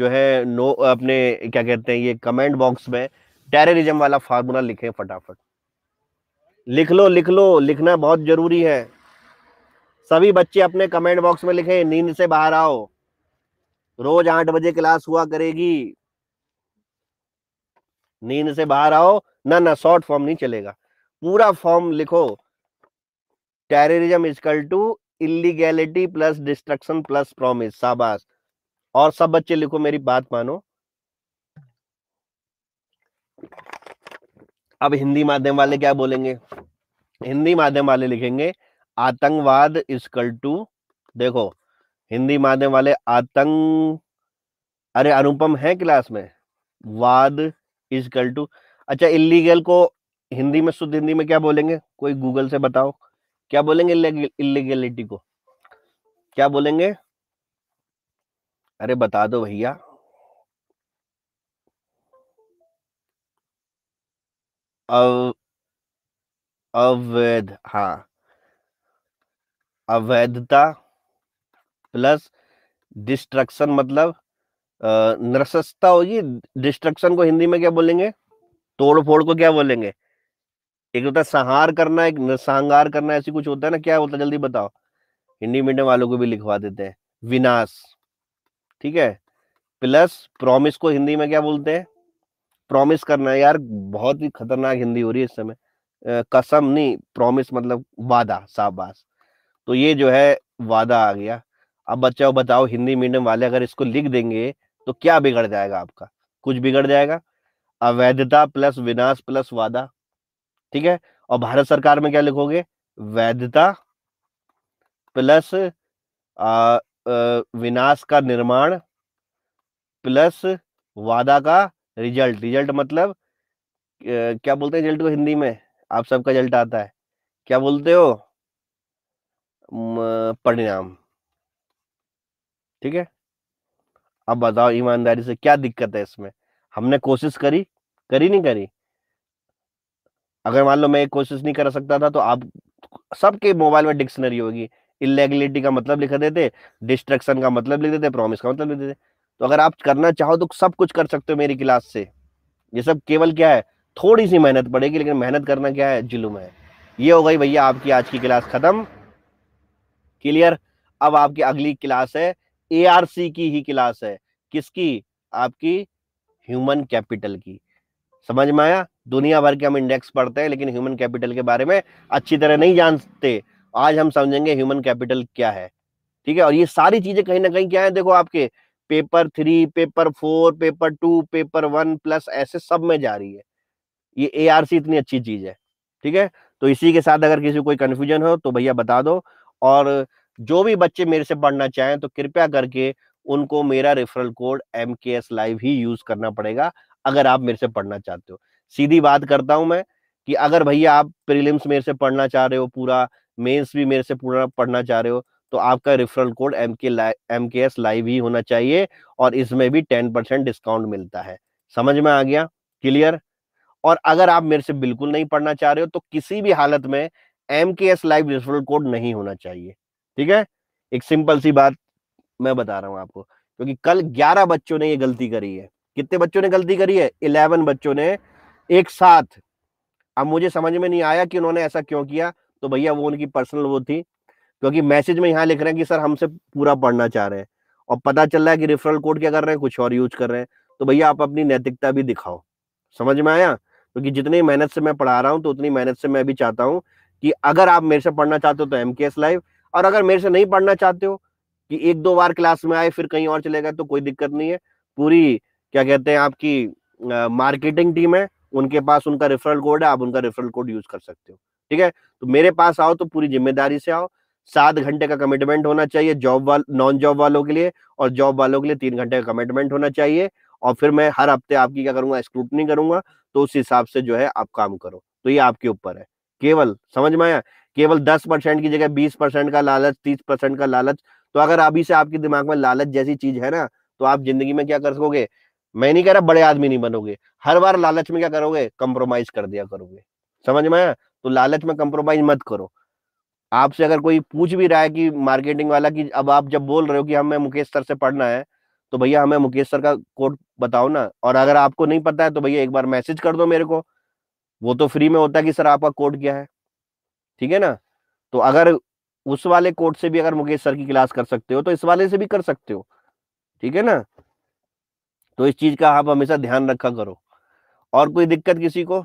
जो है नो अपने क्या कहते हैं ये कमेंट बॉक्स में टेररिज्म वाला फार्मूला लिखें फटाफट लिख लो लिख लो लिखना बहुत जरूरी है सभी बच्चे अपने कमेंट बॉक्स में लिखें नींद से बाहर आओ रोज आठ बजे क्लास हुआ करेगी नींद से बाहर आओ ना ना शॉर्ट फॉर्म नहीं चलेगा पूरा फॉर्म लिखो terrorism equal to illegality plus destruction plus promise शाबाश और सब बच्चे लिखो मेरी बात मानो अब हिंदी माध्यम वाले क्या बोलेंगे हिंदी माध्यम वाले लिखेंगे आतंकवाद इजकल टू देखो हिंदी माध्यम वाले आतंक अरे अनुपम है क्लास में वाद इज कल टू अच्छा इलीगल को हिंदी में शुद्ध हिंदी में क्या बोलेंगे कोई गूगल से बताओ क्या बोलेंगे इलीगलिटी को क्या बोलेंगे अरे बता दो भैया अव अवैध हाँ अवैधता प्लस डिस्ट्रक्शन मतलब नरसस्ता होगी डिस्ट्रक्शन को हिंदी में क्या बोलेंगे तोड़ फोड़ को क्या बोलेंगे एक होता है संहार करना एक संहार करना ऐसी कुछ होता है ना क्या होता है जल्दी बताओ हिंदी मीडियम वालों को भी लिखवा देते हैं विनाश ठीक है प्लस प्रॉमिस को हिंदी में क्या बोलते हैं प्रॉमिस करना यार बहुत ही खतरनाक हिंदी हो रही है इस समय कसम नहीं प्रॉमिस मतलब वादा शाबाश तो ये जो है वादा आ गया अब बच्चा बताओ हिंदी मीडियम वाले अगर इसको लिख देंगे तो क्या बिगड़ जाएगा आपका कुछ बिगड़ जाएगा अवैधता प्लस विनाश प्लस वादा ठीक है और भारत सरकार में क्या लिखोगे वैधता प्लस विनाश का निर्माण प्लस वादा का रिजल्ट रिजल्ट मतलब क्या बोलते हैं रिजल्ट को हिंदी में आप सबका रिजल्ट आता है क्या बोलते हो परिणाम ठीक है अब बताओ ईमानदारी से क्या दिक्कत है इसमें हमने कोशिश करी करी नहीं करी अगर मान लो मैं कोशिश नहीं कर सकता था तो आप सबके मोबाइल में डिक्शनरी होगी इलेगलिटी का मतलब लिख देते डिस्ट्रक्शन का मतलब लिख देते प्रॉमिस का मतलब लिख देते तो अगर आप करना चाहो तो सब कुछ कर सकते हो मेरी क्लास से ये सब केवल क्या है थोड़ी सी मेहनत पड़ेगी लेकिन मेहनत करना क्या है जुलुम है ये हो गई भैया आपकी आज की क्लास खत्म क्लियर अब आपकी अगली क्लास है एआरसी की ही क्लास है किसकी आपकी ह्यूमन कैपिटल की समझ में आया दुनिया भर के हम इंडेक्स पढ़ते हैं लेकिन ह्यूमन कैपिटल के बारे में अच्छी तरह नहीं जानते आज हम समझेंगे ह्यूमन कैपिटल क्या है ठीक है और ये सारी चीजें कहीं ना कहीं क्या है देखो आपके paper three paper four paper two paper one plus ऐसे सब में जा रही है ये एआरसी इतनी अच्छी चीज है ठीक है तो इसी के साथ अगर किसी कोई कंफ्यूजन हो तो भैया बता दो और जो भी बच्चे मेरे से पढ़ना चाहें तो कृपया करके उनको मेरा referral code M K S live ही यूज करना पड़ेगा अगर आप मेरे से पढ़ना चाहते हो सीधी बात करता हूं मैं कि अगर भैया आप प्रीलिम्स मेरे से पढ़ना चाह रहे हो पूरा मेंस भी मेरे से पूरा पढ़ना चाह रहे हो तो आपका referral code M K M K S live ही होना चाहिए और इसमें भी टेन परसेंट डिस्काउंट मिलता है समझ में आ गया क्लियर और अगर आप मेरे से बिल्कुल नहीं पढ़ना चाह रहे हो तो किसी भी हालत में M K S live referral code नहीं होना चाहिए ठीक है एक सिंपल सी बात मैं बता रहा हूँ आपको क्योंकि कल ग्यारह बच्चों ने ये गलती करी है कितने बच्चों ने गलती करी है इलेवन बच्चों ने एक साथ अब मुझे समझ में नहीं आया कि उन्होंने ऐसा क्यों किया तो भैया वो उनकी पर्सनल वो थी क्योंकि मैसेज में यहाँ लिख रहे हैं कि सर हमसे पूरा पढ़ना चाह रहे हैं और पता चल रहा है कि रेफरल कोड क्या कर रहे हैं कुछ और यूज कर रहे हैं तो भैया आप अपनी नैतिकता भी दिखाओ समझ में आया क्योंकि तो जितनी मेहनत से मैं पढ़ा रहा हूँ तो उतनी मेहनत से मैं भी चाहता हूँ कि अगर आप मेरे से पढ़ना चाहते हो तो एम एस लाइव और अगर मेरे से नहीं पढ़ना चाहते हो कि एक दो बार क्लास में आए फिर कहीं और चले गए तो कोई दिक्कत नहीं है पूरी क्या कहते हैं आपकी मार्केटिंग टीम है उनके पास उनका रेफरल कोड है आप उनका रेफरल कोड यूज कर सकते हो ठीक है तो मेरे पास आओ तो पूरी जिम्मेदारी से आओ सात घंटे का कमिटमेंट होना चाहिए जॉब वाल नॉन जॉब वालों के लिए और जॉब वालों के लिए तीन घंटे का कमिटमेंट होना चाहिए और फिर मैं हर हफ्ते आपकी क्या करूंगा स्क्रूटनी करूंगा तो उस हिसाब से जो है आप काम करो तो ये आपके ऊपर है केवल समझ में आया केवल दस परसेंट की जगह बीस परसेंट का लालच तीस परसेंट का लालच तो अगर अभी से आपके दिमाग में लालच जैसी चीज है ना तो आप जिंदगी में क्या कर सकोगे मैं नहीं कह रहा बड़े आदमी नहीं बनोगे हर बार लालच में क्या करोगे कंप्रोमाइज कर दिया करोगे समझ में आया तो लालच में कंप्रोमाइज मत करो आपसे अगर कोई पूछ भी रहा है कि मार्केटिंग वाला कि अब आप जब बोल रहे हो कि हमें मुकेश सर से पढ़ना है तो भैया हमें मुकेश सर का कोड बताओ ना और अगर आपको नहीं पता है तो भैया एक बार मैसेज कर दो मेरे को वो तो फ्री में होता है कि सर आपका कोड क्या है ठीक है ना तो अगर उस वाले कोर्ट से भी अगर मुकेश सर की क्लास कर सकते हो तो इस वाले से भी कर सकते हो ठीक है ना तो इस चीज का आप हमेशा ध्यान रखा करो और कोई दिक्कत किसी को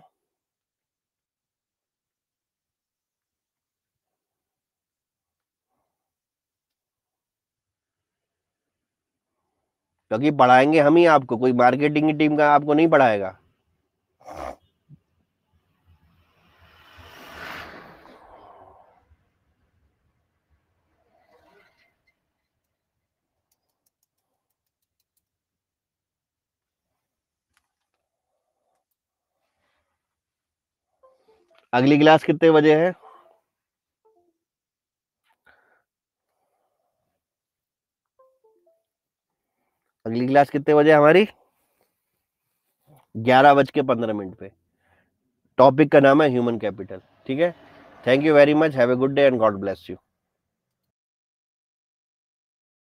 क्योंकि पढ़ाएंगे हम ही आपको कोई मार्केटिंग की टीम का आपको नहीं पढ़ाएगा अगली क्लास कितने बजे है अगली क्लास कितने बजे हमारी ग्यारह बज के पंद्रह मिनट पे टॉपिक का नाम है ह्यूमन कैपिटल ठीक है thank you very much have a good day and God bless you